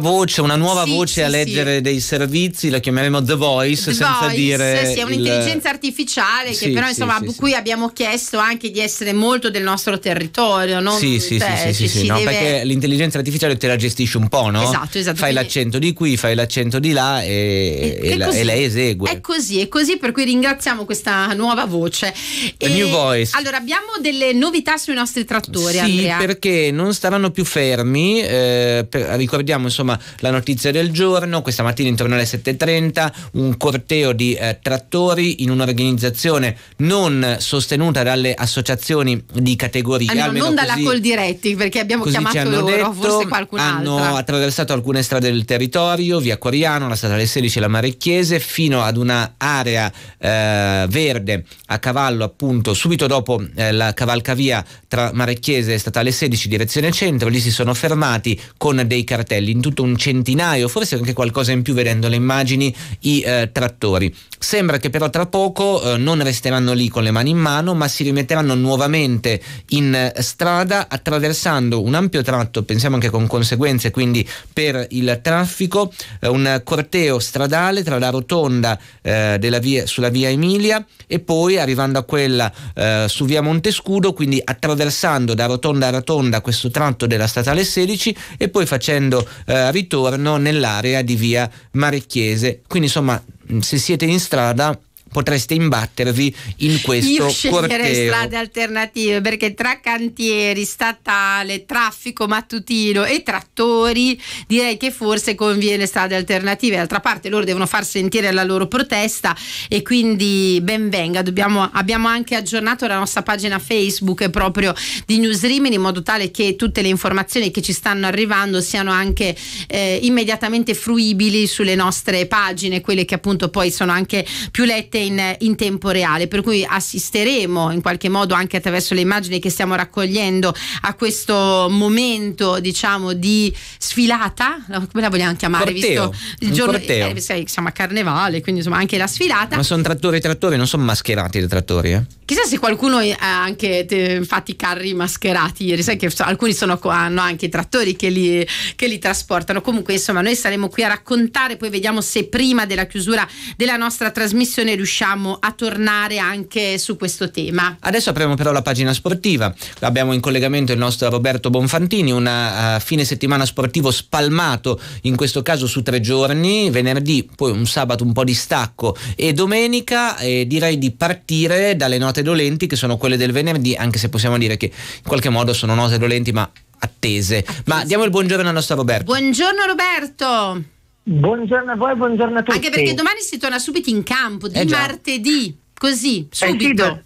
voce, una nuova sì, voce sì, a leggere sì. dei servizi, la chiameremo The Voice, The senza Voice, dire... Sì, è un'intelligenza il... artificiale che però insomma a cui abbiamo chiesto anche di essere molto del nostro territorio, no? Sì, sì, Beh, cioè, sì, sì, deve... no, perché l'intelligenza artificiale te la gestisce un po', no? Esatto, esatto. Fai quindi... l'accento di qui, fai l'accento di là e, e, e, la, e, lei esegue. È così, è così, per cui ringraziamo questa nuova voce. The New Voice. Allora, abbiamo delle novità sui nostri trattori, sì, Andrea. perché non staranno più fermi, eh, per, ricordiamo insomma la notizia del giorno, questa mattina intorno alle 7.30 un corteo di eh, trattori in un'organizzazione non sostenuta dalle associazioni di categoria. Almeno, almeno non dalla così, Coldiretti perché abbiamo chiamato loro, detto, forse qualcun altro. Hanno attraversato alcune strade del territorio, via Coriano, la statale 16 la Marecchiese, fino ad un'area eh, verde a cavallo appunto subito dopo eh, la cavalcavia tra Marecchiese e statale 16 direzione centro, lì si sono fermati con dei cartelli. In tutto un centinaio, forse anche qualcosa in più vedendo le immagini, i eh, trattori. Sembra che però tra poco eh, non resteranno lì con le mani in mano, ma si rimetteranno nuovamente in eh, strada attraversando un ampio tratto, pensiamo anche con conseguenze quindi per il traffico, eh, un corteo stradale tra la rotonda eh, via, sulla via Emilia e poi arrivando a quella eh, su via Montescudo, quindi attraversando da rotonda a rotonda questo tratto della statale 16 e poi facendo eh, ritorno nell'area di via Marecchiese. Quindi insomma se siete in strada potreste imbattervi in questo Io corteo. strade alternative perché tra cantieri, statale, traffico mattutino e trattori direi che forse conviene strade alternative. D'altra parte loro devono far sentire la loro protesta e quindi ben venga. Dobbiamo, abbiamo anche aggiornato la nostra pagina Facebook proprio di News Rimini in modo tale che tutte le informazioni che ci stanno arrivando siano anche eh, immediatamente fruibili sulle nostre pagine, quelle che appunto poi sono anche più lette praticamente in, in, tempo reale, per cui assisteremo in qualche modo anche attraverso le immagini che stiamo raccogliendo a questo momento diciamo di sfilata, come la vogliamo chiamare? Corteo, visto il giorno corteo. Eh, siamo a carnevale, quindi insomma anche la sfilata. Ma sono trattori e trattori, non sono mascherati i trattori, eh? Chissà se qualcuno eh, ha anche te, fatto i carri mascherati ieri, sai che alcuni sono, hanno anche i trattori che li, che li trasportano. Comunque, insomma, noi saremo qui a raccontare, poi vediamo se prima della chiusura della nostra trasmissione riusciamo riusciamo a tornare anche su questo tema. Adesso apriamo però la pagina sportiva. Abbiamo in collegamento il nostro Roberto Bonfantini, un uh, fine settimana sportivo spalmato, in questo caso su tre giorni, venerdì, poi un sabato un po' di stacco e domenica e direi di partire dalle note dolenti che sono quelle del venerdì, anche se possiamo dire che in qualche modo sono note dolenti ma attese. attese. Ma diamo il buongiorno al nostro Roberto. Buongiorno Roberto. Buongiorno a voi, buongiorno a tutti. Anche perché domani si torna subito in campo, di eh martedì, così, subito. Eh sì,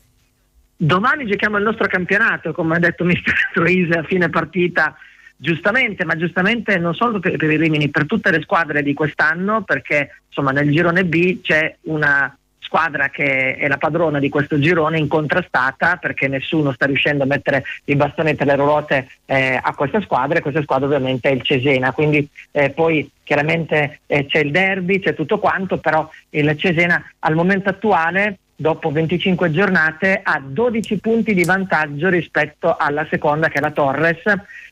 domani giochiamo il nostro campionato, come ha detto *laughs* mister Troise a fine partita, giustamente, ma giustamente non solo per, per i Rimini, per tutte le squadre di quest'anno, perché insomma nel girone B c'è una squadra che è la padrona di questo girone incontrastata perché nessuno sta riuscendo a mettere i bastoni tra le ruote eh, a questa squadra e questa squadra ovviamente è il Cesena. Quindi eh, poi chiaramente eh, c'è il derby, c'è tutto quanto, però il Cesena al momento attuale dopo 25 giornate ha 12 punti di vantaggio rispetto alla seconda che è la Torres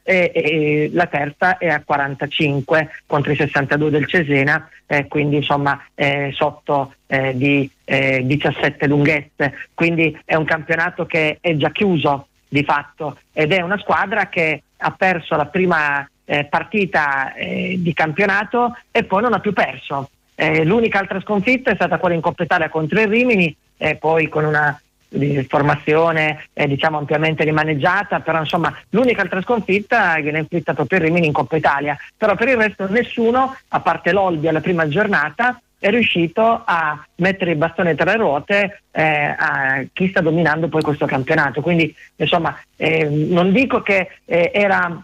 e, e la terza è a 45 contro i 62 del Cesena, eh, quindi insomma eh, sotto eh, di 17 eh, lunghezze. Quindi è un campionato che è già chiuso di fatto ed è una squadra che ha perso la prima eh, partita eh, di campionato e poi non ha più perso. Eh, l'unica altra sconfitta è stata quella in Coppa Italia contro il Rimini, eh, poi con una formazione eh, diciamo ampiamente rimaneggiata, però insomma l'unica altra sconfitta viene inflitta proprio il Rimini in Coppa Italia, però per il resto nessuno, a parte l'Olbi alla prima giornata, è riuscito a mettere il bastone tra le ruote eh, a chi sta dominando poi questo campionato. Quindi insomma eh, non dico che eh, era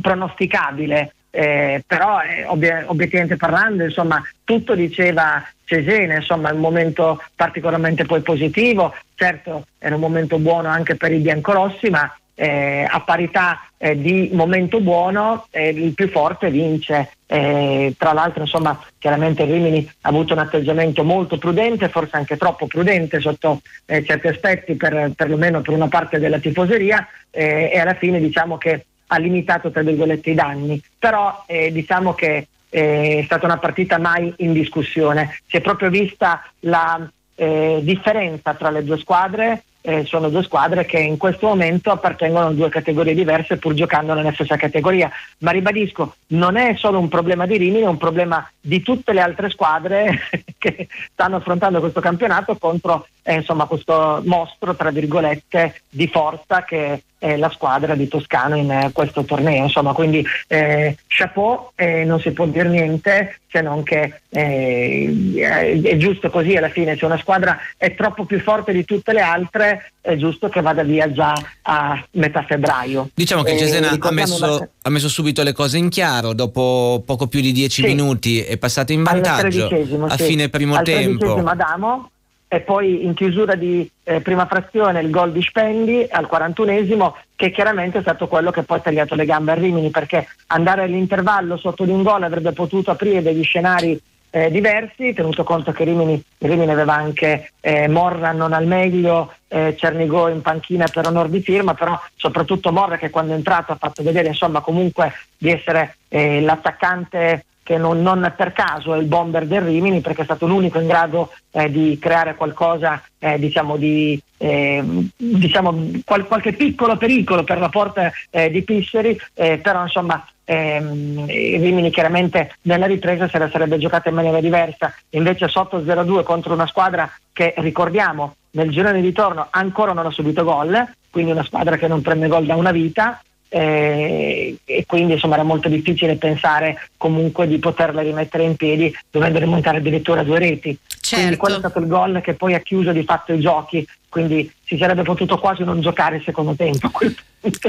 pronosticabile eh, però eh, obiet- obiettivamente parlando insomma, tutto diceva Cesena, insomma un momento particolarmente poi positivo, certo era un momento buono anche per i biancorossi ma eh, a parità eh, di momento buono eh, il più forte vince, eh, tra l'altro insomma chiaramente Rimini ha avuto un atteggiamento molto prudente, forse anche troppo prudente sotto certi aspetti per, perlomeno per una parte della tifoseria e alla fine diciamo che ha limitato tra virgolette i danni, però eh, diciamo che eh, è stata una partita mai in discussione, si è proprio vista la eh, differenza tra le due squadre, eh, sono due squadre che in questo momento appartengono a due categorie diverse pur giocando nella stessa categoria, ma ribadisco non è solo un problema di Rimini, è un problema di tutte le altre squadre *laughs* che stanno affrontando questo campionato contro eh, insomma, questo mostro tra virgolette di forza che è la squadra di Toscano in eh, questo torneo. Insomma, quindi eh, chapeau, non si può dire niente se non che eh, è giusto così alla fine, se una squadra è troppo più forte di tutte le altre è giusto che vada via già a metà febbraio. Diciamo che Cesena ha messo, la... ha messo, subito le cose in chiaro, dopo poco più di dieci sì. minuti è passato in vantaggio a sì. fine primo Al tempo. Adamo e poi in chiusura di eh, prima frazione il gol di Spendi al 41esimo che chiaramente è stato quello che poi ha tagliato le gambe a Rimini perché andare all'intervallo sotto di un gol avrebbe potuto aprire degli scenari eh, diversi, tenuto conto che Rimini, Rimini aveva anche eh, Morra non al meglio, eh, Cernigò in panchina per onor di firma, però soprattutto Morra che quando è entrato ha fatto vedere insomma comunque di essere eh, l'attaccante che non, non, per caso è il bomber del Rimini perché è stato l'unico in grado eh, di creare qualcosa, eh, diciamo, di, eh, diciamo qual- qualche piccolo pericolo per la porta eh, di Pisseri, eh, però insomma ehm, Rimini chiaramente nella ripresa se la sarebbe giocata in maniera diversa, invece sotto 0-2 contro una squadra che ricordiamo nel girone di ritorno ancora non ha subito gol, quindi una squadra che non prende gol da una vita, eh, e quindi insomma era molto difficile pensare comunque di poterla rimettere in piedi dovendo rimontare addirittura due reti. Certo. Quindi quello è stato il gol che poi ha chiuso di fatto i giochi, quindi si sarebbe potuto quasi non giocare il secondo tempo.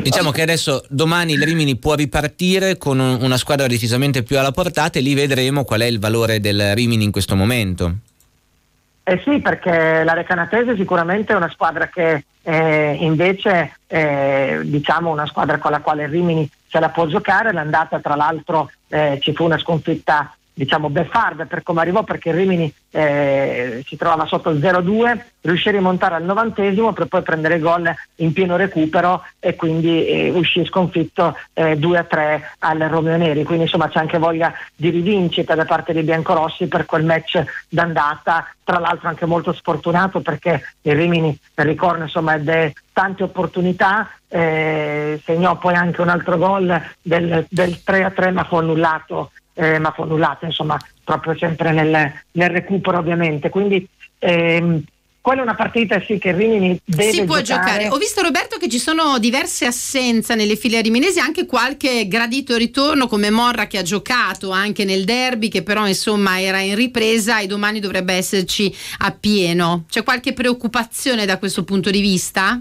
Diciamo che adesso domani il Rimini può ripartire con una squadra decisamente più alla portata e lì vedremo qual è il valore del Rimini in questo momento. Eh sì, perché la Recanatese sicuramente è una squadra che eh, invece eh, diciamo una squadra con la quale Rimini se la può giocare, l'andata tra l'altro eh, ci fu una sconfitta diciamo, beffarda per come arrivò perché Rimini eh, si trovava sotto il 0-2, riuscì a rimontare al novantesimo per poi prendere gol in pieno recupero e quindi eh, uscì sconfitto eh, 2-3 al Romeo Neri, quindi insomma c'è anche voglia di rivincita da parte dei biancorossi per quel match d'andata, tra l'altro anche molto sfortunato perché il Rimini per ricordo insomma de- tante opportunità, eh, segnò poi anche un altro gol del, del 3-3 ma fu annullato eh, ma fondulate, insomma, proprio sempre nel, nel recupero ovviamente. Quindi ehm, quella è una partita sì che Rimini deve si può giocare. giocare. Ho visto Roberto che ci sono diverse assenze nelle file riminesi, anche qualche gradito ritorno come Morra che ha giocato anche nel derby che però insomma era in ripresa e domani dovrebbe esserci a pieno. C'è qualche preoccupazione da questo punto di vista?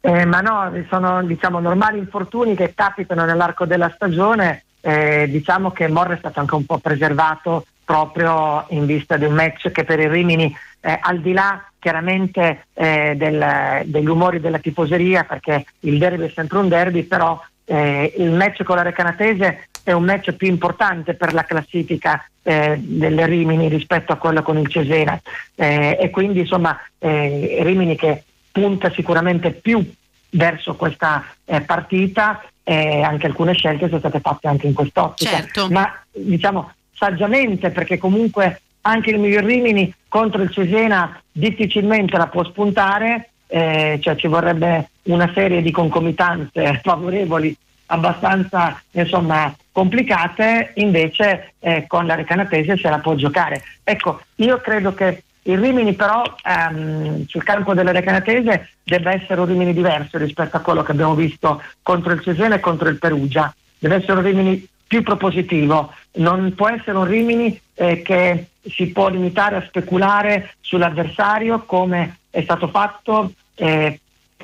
Eh, ma no, sono diciamo normali infortuni che capitano nell'arco della stagione eh, diciamo che Morre è stato anche un po' preservato proprio in vista di un match che per il Rimini, eh, al di là chiaramente eh, del, degli umori della tifoseria, perché il derby è sempre un derby, però eh, il match con la Recanatese è un match più importante per la classifica eh, delle Rimini rispetto a quello con il Cesena eh, e quindi insomma eh, Rimini che punta sicuramente più verso questa eh, partita eh, anche alcune scelte sono state fatte anche in quest'ottica. Certo. Ma diciamo saggiamente perché comunque anche il miglior Rimini contro il Cesena difficilmente la può spuntare, eh, cioè ci vorrebbe una serie di concomitanze *laughs* favorevoli abbastanza insomma, complicate, invece eh, con la Recanatese se la può giocare. Ecco, io credo che il Rimini però ehm, sul campo dell'area canatese deve essere un Rimini diverso rispetto a quello che abbiamo visto contro il Cesena e contro il Perugia, deve essere un Rimini più propositivo, non può essere un Rimini eh, che si può limitare a speculare sull'avversario come è stato fatto, eh,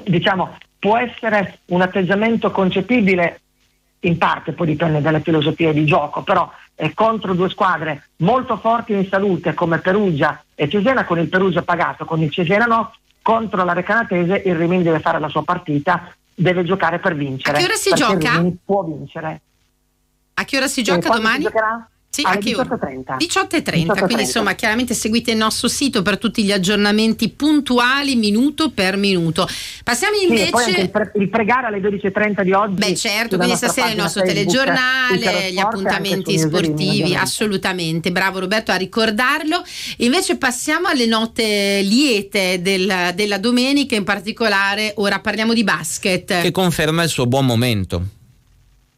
diciamo, può essere un atteggiamento concepibile in parte poi dipende dalle filosofie di gioco, però è contro due squadre molto forti in salute come Perugia e Cesena, con il Perugia pagato, con il Cesena no, contro la Recanatese il Rimini deve fare la sua partita, deve giocare per vincere. A che ora si gioca? può vincere. A che ora si gioca domani? Si sì, alle 18.30. 18.30, quindi insomma chiaramente seguite il nostro sito per tutti gli aggiornamenti puntuali minuto per minuto. Passiamo invece... Sì, il, pre- il, pregare alle 12.30 di oggi. Beh certo, quindi stasera il nostro Facebook, telegiornale, gli appuntamenti sportivi, assolutamente. Bravo Roberto a ricordarlo. Invece passiamo alle note liete del, della domenica, in particolare ora parliamo di basket. Che conferma il suo buon momento.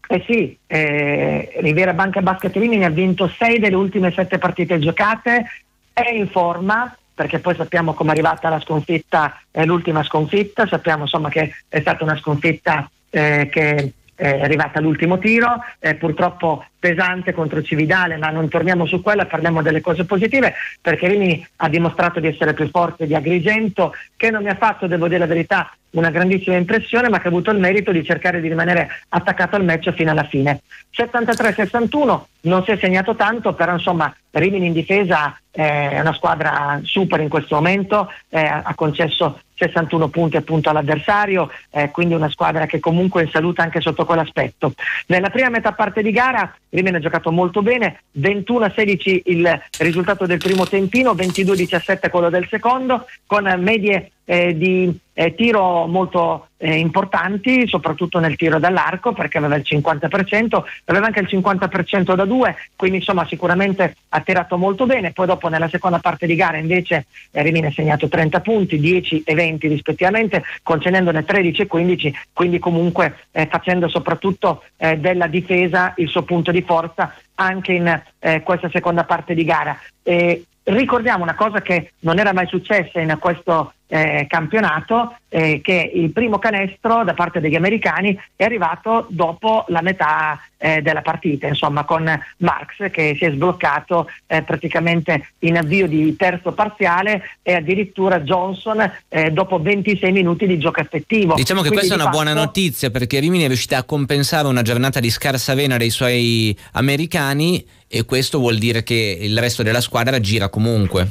Eh sì, eh, Rivera Banca Basket Rimini ha vinto 6 delle ultime 7 partite giocate, è in forma perché poi sappiamo come è arrivata la sconfitta, è eh, l'ultima sconfitta, sappiamo insomma che è stata una sconfitta eh, che è arrivata l'ultimo tiro, purtroppo pesante contro Cividale, ma non torniamo su quella, parliamo delle cose positive perché Rimini ha dimostrato di essere più forte di Agrigento, che non mi ha fatto, devo dire la verità, una grandissima impressione, ma che ha avuto il merito di cercare di rimanere attaccato al match fino alla fine. 73-61, non si è segnato tanto, però insomma Rimini in difesa eh, è una squadra super in questo momento, eh, ha concesso 61 punti appunto all'avversario, eh, quindi una squadra che comunque saluta anche sotto quell'aspetto. Nella prima metà parte di gara Rimene ha giocato molto bene, 21-16 il risultato del primo tempino, 22-17 quello del secondo, con medie eh, di eh, tiro molto eh, importanti, soprattutto nel tiro dall'arco, perché aveva il 50%, aveva anche il 50% da due, quindi insomma sicuramente ha tirato molto bene. Poi dopo nella seconda parte di gara invece eh, Rimini ha segnato 30 punti, 10 e 20 rispettivamente, concedendone 13 e 15, quindi comunque eh, facendo soprattutto eh, della difesa il suo punto di forza anche in eh, questa seconda parte di gara. E, Ricordiamo una cosa che non era mai successa in questo eh, campionato, eh, che il primo canestro da parte degli americani è arrivato dopo la metà eh, della partita, insomma con Marx che si è sbloccato eh, praticamente in avvio di terzo parziale e addirittura Johnson eh, dopo 26 minuti di gioco effettivo. Diciamo che Quindi questa è una fatto... buona notizia perché Rimini è riuscita a compensare una giornata di scarsa vena dei suoi americani e questo vuol dire che il resto della squadra gira comunque.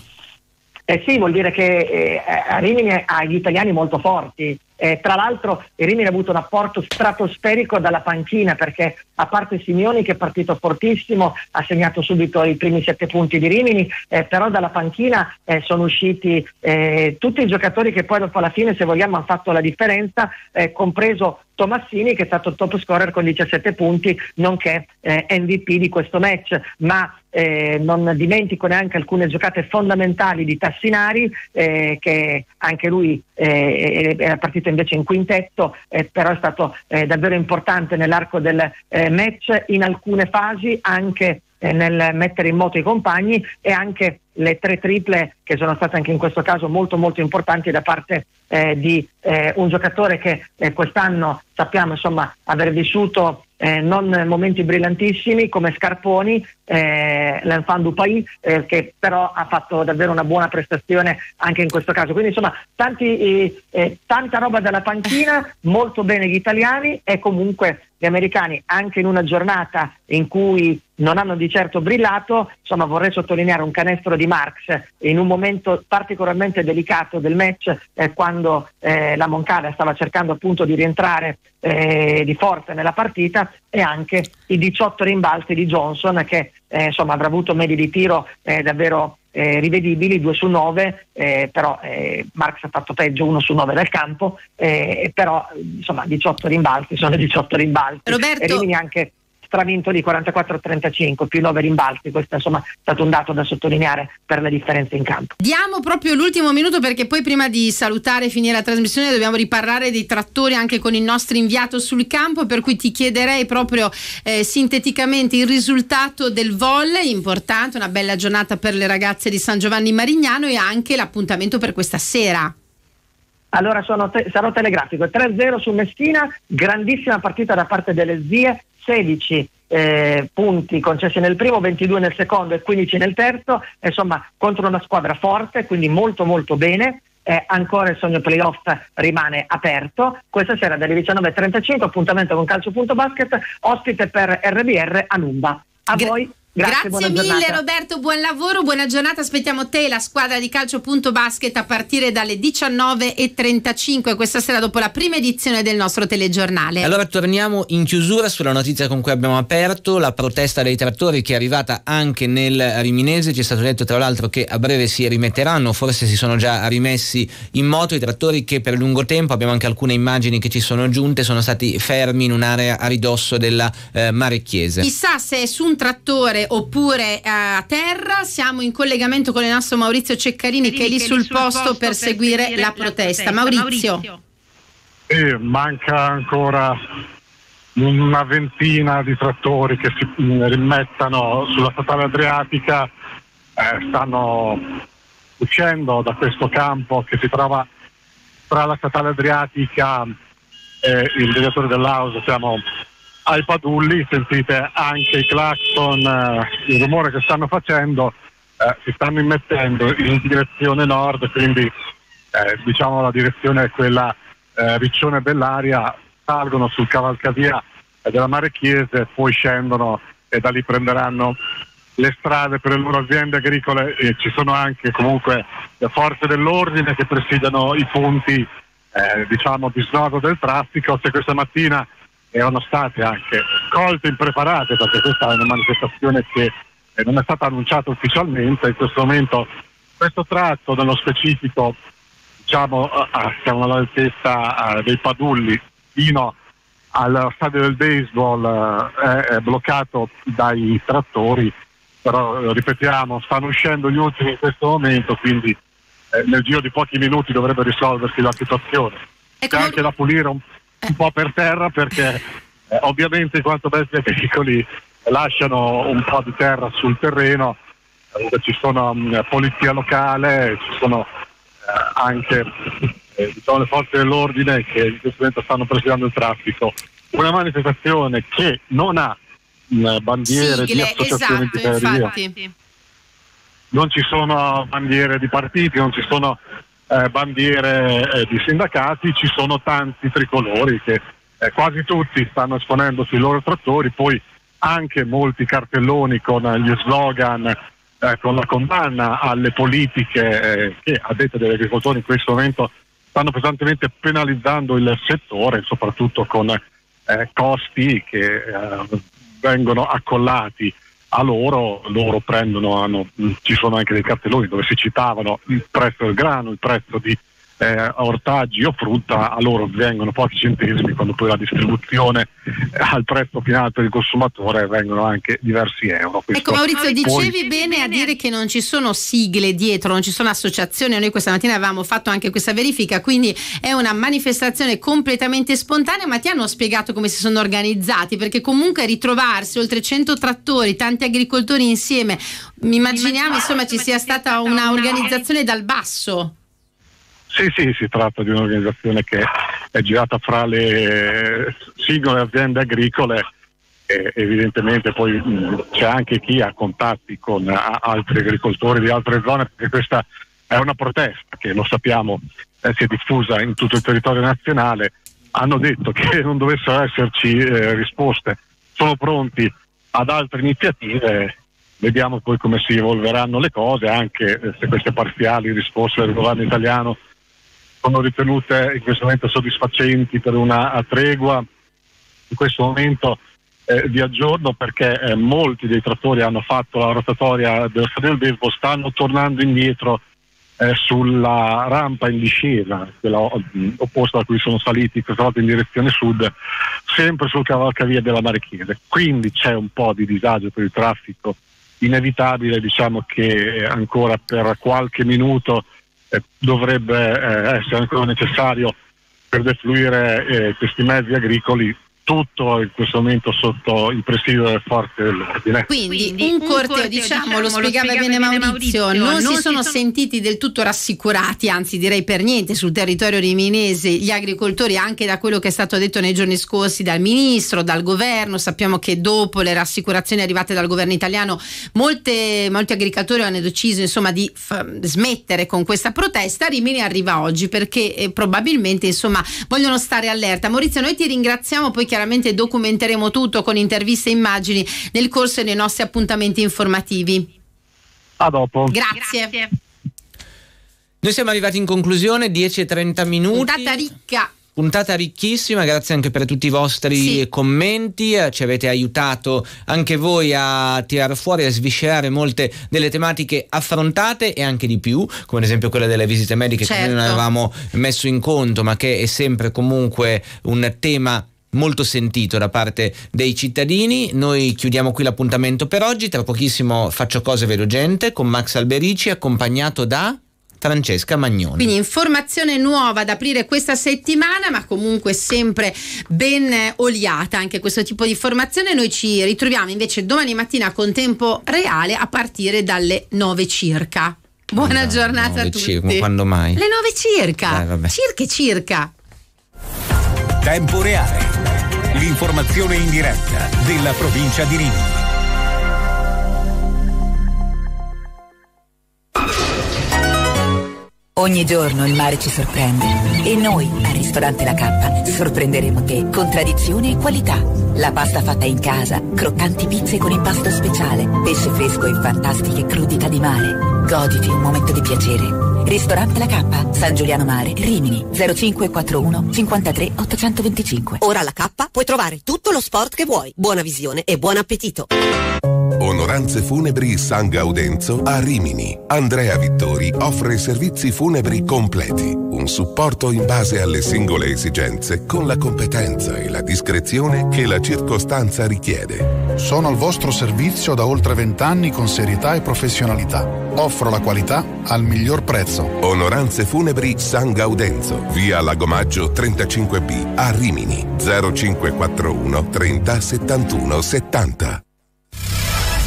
Eh sì, vuol dire che eh, eh Rimini ha gli italiani molto forti, eh, tra l'altro Rimini ha avuto un apporto stratosferico dalla panchina perché a parte Simeoni che è partito fortissimo, ha segnato subito i primi sette punti di Rimini, eh, però dalla panchina eh, sono usciti eh, tutti i giocatori che poi dopo la fine se vogliamo hanno fatto la differenza, eh, compreso Tomassini che è stato top scorer con 17 punti, nonché eh, MVP di questo match. Ma eh, non dimentico neanche alcune giocate fondamentali di Tassinari, eh, che anche lui eh, era partito uscito invece in quintetto, eh, però è stato eh, davvero importante nell'arco del eh, match in alcune fasi, anche eh, nel mettere in moto i compagni e anche le tre triple che sono state anche in questo caso molto molto importanti da parte eh, di eh, un giocatore che eh, quest'anno sappiamo insomma aver vissuto eh, non momenti brillantissimi come Scarponi, eh, l'Enfant País, eh, che però ha fatto davvero una buona prestazione anche in questo caso. Quindi insomma tanti, eh, eh tanta roba dalla panchina, *laughs* molto bene gli italiani e comunque gli americani anche in una giornata in cui non hanno di certo brillato, insomma vorrei sottolineare un canestro di Marx in un momento particolarmente delicato del match eh, quando eh, la Moncada stava cercando appunto di rientrare eh, di forza nella partita e anche i 18 rimbalzi di Johnson che eh, insomma avrà avuto medi di tiro eh, davvero eh, rivedibili, 2 su 9, eh, però eh, Marx ha fatto peggio 1 su 9 dal campo, eh, però insomma 18 rimbalzi sono 18 rimbalzi. Roberto, e Rimini anche stravinto lì 44-35 più 9 rimbalzi questo insomma è stato un dato da sottolineare per le differenze in campo. Diamo proprio l'ultimo minuto perché poi prima di salutare e finire la trasmissione dobbiamo riparlare dei trattori anche con il nostro inviato sul campo per cui ti chiederei proprio eh, sinteticamente il risultato del volley, importante, una bella giornata per le ragazze di San Giovanni Marignano e anche l'appuntamento per questa sera. Allora te- sarò telegrafico, 3-0 su Messina, grandissima partita da parte delle zie, 16 eh, punti concessi nel primo, 22 nel secondo e 15 nel terzo, insomma contro una squadra forte, quindi molto molto bene. Eh, ancora il sogno playoff rimane aperto. Questa sera dalle 19.35 appuntamento con Calcio Punto Basket, ospite per RBR a A Gra- voi Grazie, Grazie mille giornata. Roberto, buon lavoro, buona giornata. Aspettiamo te e la squadra di calcio punto basket a partire dalle 19.35 questa sera dopo la prima edizione del nostro telegiornale. Allora torniamo in chiusura sulla notizia con cui abbiamo aperto, la protesta dei trattori che è arrivata anche nel Riminese. Ci è stato detto tra l'altro che a breve si rimetteranno, forse si sono già rimessi in moto i trattori che per lungo tempo, abbiamo anche alcune immagini che ci sono giunte, sono stati fermi in un'area a ridosso della eh, Mare Chiese. Chissà se è su un trattore eh, oppure a terra. Siamo in collegamento con il nostro Maurizio Ceccarini che è lì sul, sul posto, posto, per, seguire la, la protesta. protesta. Maurizio. Maurizio. Eh, manca ancora una ventina di trattori che si eh, rimettano sulla statale adriatica, eh, stanno uscendo da questo campo che si trova tra la statale adriatica e il direttore dell'Aus, siamo ai padulli sentite anche i clacson, eh, il rumore che stanno facendo, eh, si stanno immettendo in direzione nord, quindi eh, diciamo la direzione è quella eh, Riccione Bellaria, salgono sul cavalcavia della Mare Chiese, poi scendono e da lì prenderanno le strade per le loro aziende agricole e ci sono anche comunque le forze dell'ordine che presidiano i punti eh, diciamo, di snodo del traffico. Se questa mattina erano state anche colte impreparate perché questa è una manifestazione che eh, non è stata annunciata ufficialmente, in questo momento questo tratto nello specifico diciamo siamo eh, all'altezza ah, eh, dei padulli fino al stadio del baseball è bloccato dai trattori però ripetiamo stanno uscendo gli ultimi in questo momento quindi nel giro di pochi minuti dovrebbe risolversi la situazione ecco, c'è anche da pulire un po' un po' per terra perché *laughs* eh, ovviamente quanto bestie agricoli lasciano un po' di terra sul terreno, eh, ci sono mh, mm, polizia locale, ci sono eh, anche eh, diciamo, le forze dell'ordine che in questo momento stanno presidiando il traffico. Una manifestazione che non ha mh, mm, bandiere Sigle, di associazioni esatto, di categoria. Non ci sono bandiere di partiti, non ci sono eh, bandiere eh, di sindacati, ci sono tanti tricolori che eh, quasi tutti stanno esponendo sui loro trattori, poi anche molti cartelloni con gli slogan, eh, con la condanna alle politiche eh, che a detta degli agricoltori in questo momento stanno pesantemente penalizzando il settore, soprattutto con eh, costi che vengono accollati a loro, loro prendono, hanno, ci sono anche dei cartelloni dove si citavano il prezzo del grano, il prezzo di eh, ortaggi o frutta, a loro vengono pochi centesimi, quando poi la distribuzione eh, al prezzo finale per il consumatore vengono anche diversi euro. Questo ecco Maurizio, poi... dicevi bene a dire che non ci sono sigle dietro, non ci sono associazioni, noi questa mattina avevamo fatto anche questa verifica, quindi è una manifestazione completamente spontanea, ma ti hanno spiegato come si sono organizzati, perché comunque ritrovarsi oltre 100 trattori, tanti agricoltori insieme, mi immaginiamo insomma ci sia stata un'organizzazione dal basso. Sì, sì, si tratta di un'organizzazione che è girata fra le singole aziende agricole e evidentemente poi mh, c'è anche chi ha contatti con a, altri agricoltori di altre zone perché questa è una protesta che lo sappiamo eh, si è diffusa in tutto il territorio nazionale. Hanno detto che *laughs* non dovessero esserci eh, risposte, sono pronti ad altre iniziative vediamo poi come si evolveranno le cose, anche eh, se queste parziali risposte del governo italiano sono ritenute in questo momento soddisfacenti per una tregua. In questo momento eh, vi aggiorno perché eh, molti dei trattori hanno fatto la rotatoria dello Stadio del Belvo, stanno tornando indietro eh, sulla rampa in discesa, quella mm, opposta da cui sono saliti questa volta in direzione sud, sempre sul cavalcavia della Marechese. Quindi c'è un po' di disagio per il traffico inevitabile, diciamo che eh, ancora per qualche minuto eh, dovrebbe eh, essere ancora necessario per defluire eh, questi mezzi agricoli tutto in questo momento sotto il presidio delle forze dell'ordine. Quindi, Quindi un, corteo, corteo diciamo, lo diciamo, spiegava, lo bene Maurizio, Maurizio non, non, si, si sono, sono sentiti del tutto rassicurati, anzi direi per niente, sul territorio riminese gli agricoltori, anche da quello che è stato detto nei giorni scorsi dal ministro, dal governo, sappiamo che dopo le rassicurazioni arrivate dal governo italiano, molte, molti agricoltori hanno deciso insomma, di f- smettere con questa protesta, Rimini arriva oggi perché eh, probabilmente insomma, vogliono stare allerta. Maurizio, noi ti ringraziamo poi chiaramente documenteremo tutto con interviste e immagini nel corso dei nostri appuntamenti informativi. A dopo. Grazie. Grazie. Noi siamo arrivati in conclusione, 10-30 minuti. Puntata ricca. Puntata ricchissima, grazie anche per tutti i vostri sì. commenti, eh, ci avete aiutato anche voi a tirare fuori e a sviscerare molte delle tematiche affrontate e anche di più, come ad esempio quella delle visite mediche certo. che noi non certo. avevamo messo in conto, ma che è sempre comunque un tema molto sentito da parte dei cittadini. Noi chiudiamo qui l'appuntamento per oggi, tra pochissimo faccio cose vedo gente con Max Alberici accompagnato da... Francesca Magnoni. Quindi informazione nuova da aprire questa settimana, ma comunque sempre ben oliata anche questo tipo di informazione. Noi ci ritroviamo invece domani mattina con tempo reale a partire dalle 9 circa. Buona no, giornata a tutti. Circa, quando mai? Le 9 circa. Dai, eh, circa circa tempo reale. L'informazione in diretta della provincia di Rimini. Ogni giorno il mare ci sorprende e noi al ristorante La K sorprenderemo te con tradizione e qualità. La pasta fatta in casa, croccanti pizze con impasto speciale, pesce fresco e fantastiche crudità di mare. Goditi un momento di piacere. Ristorante La K, San Giuliano Mare, Rimini 0541 53 825. Ora alla K puoi trovare tutto lo sport che vuoi. Buona visione e buon appetito. Onoranze funebri San Gaudenzo a Rimini. Andrea Vittori offre servizi funebri completi. Un supporto in base alle singole esigenze con la competenza e la discrezione che la circostanza richiede. Sono al vostro servizio da oltre vent'anni con serietà e professionalità. Offro la qualità al miglior prezzo. Onoranze funebri San Gaudenzo, via Lagomaggio 35B a Rimini 0541 30 71 70.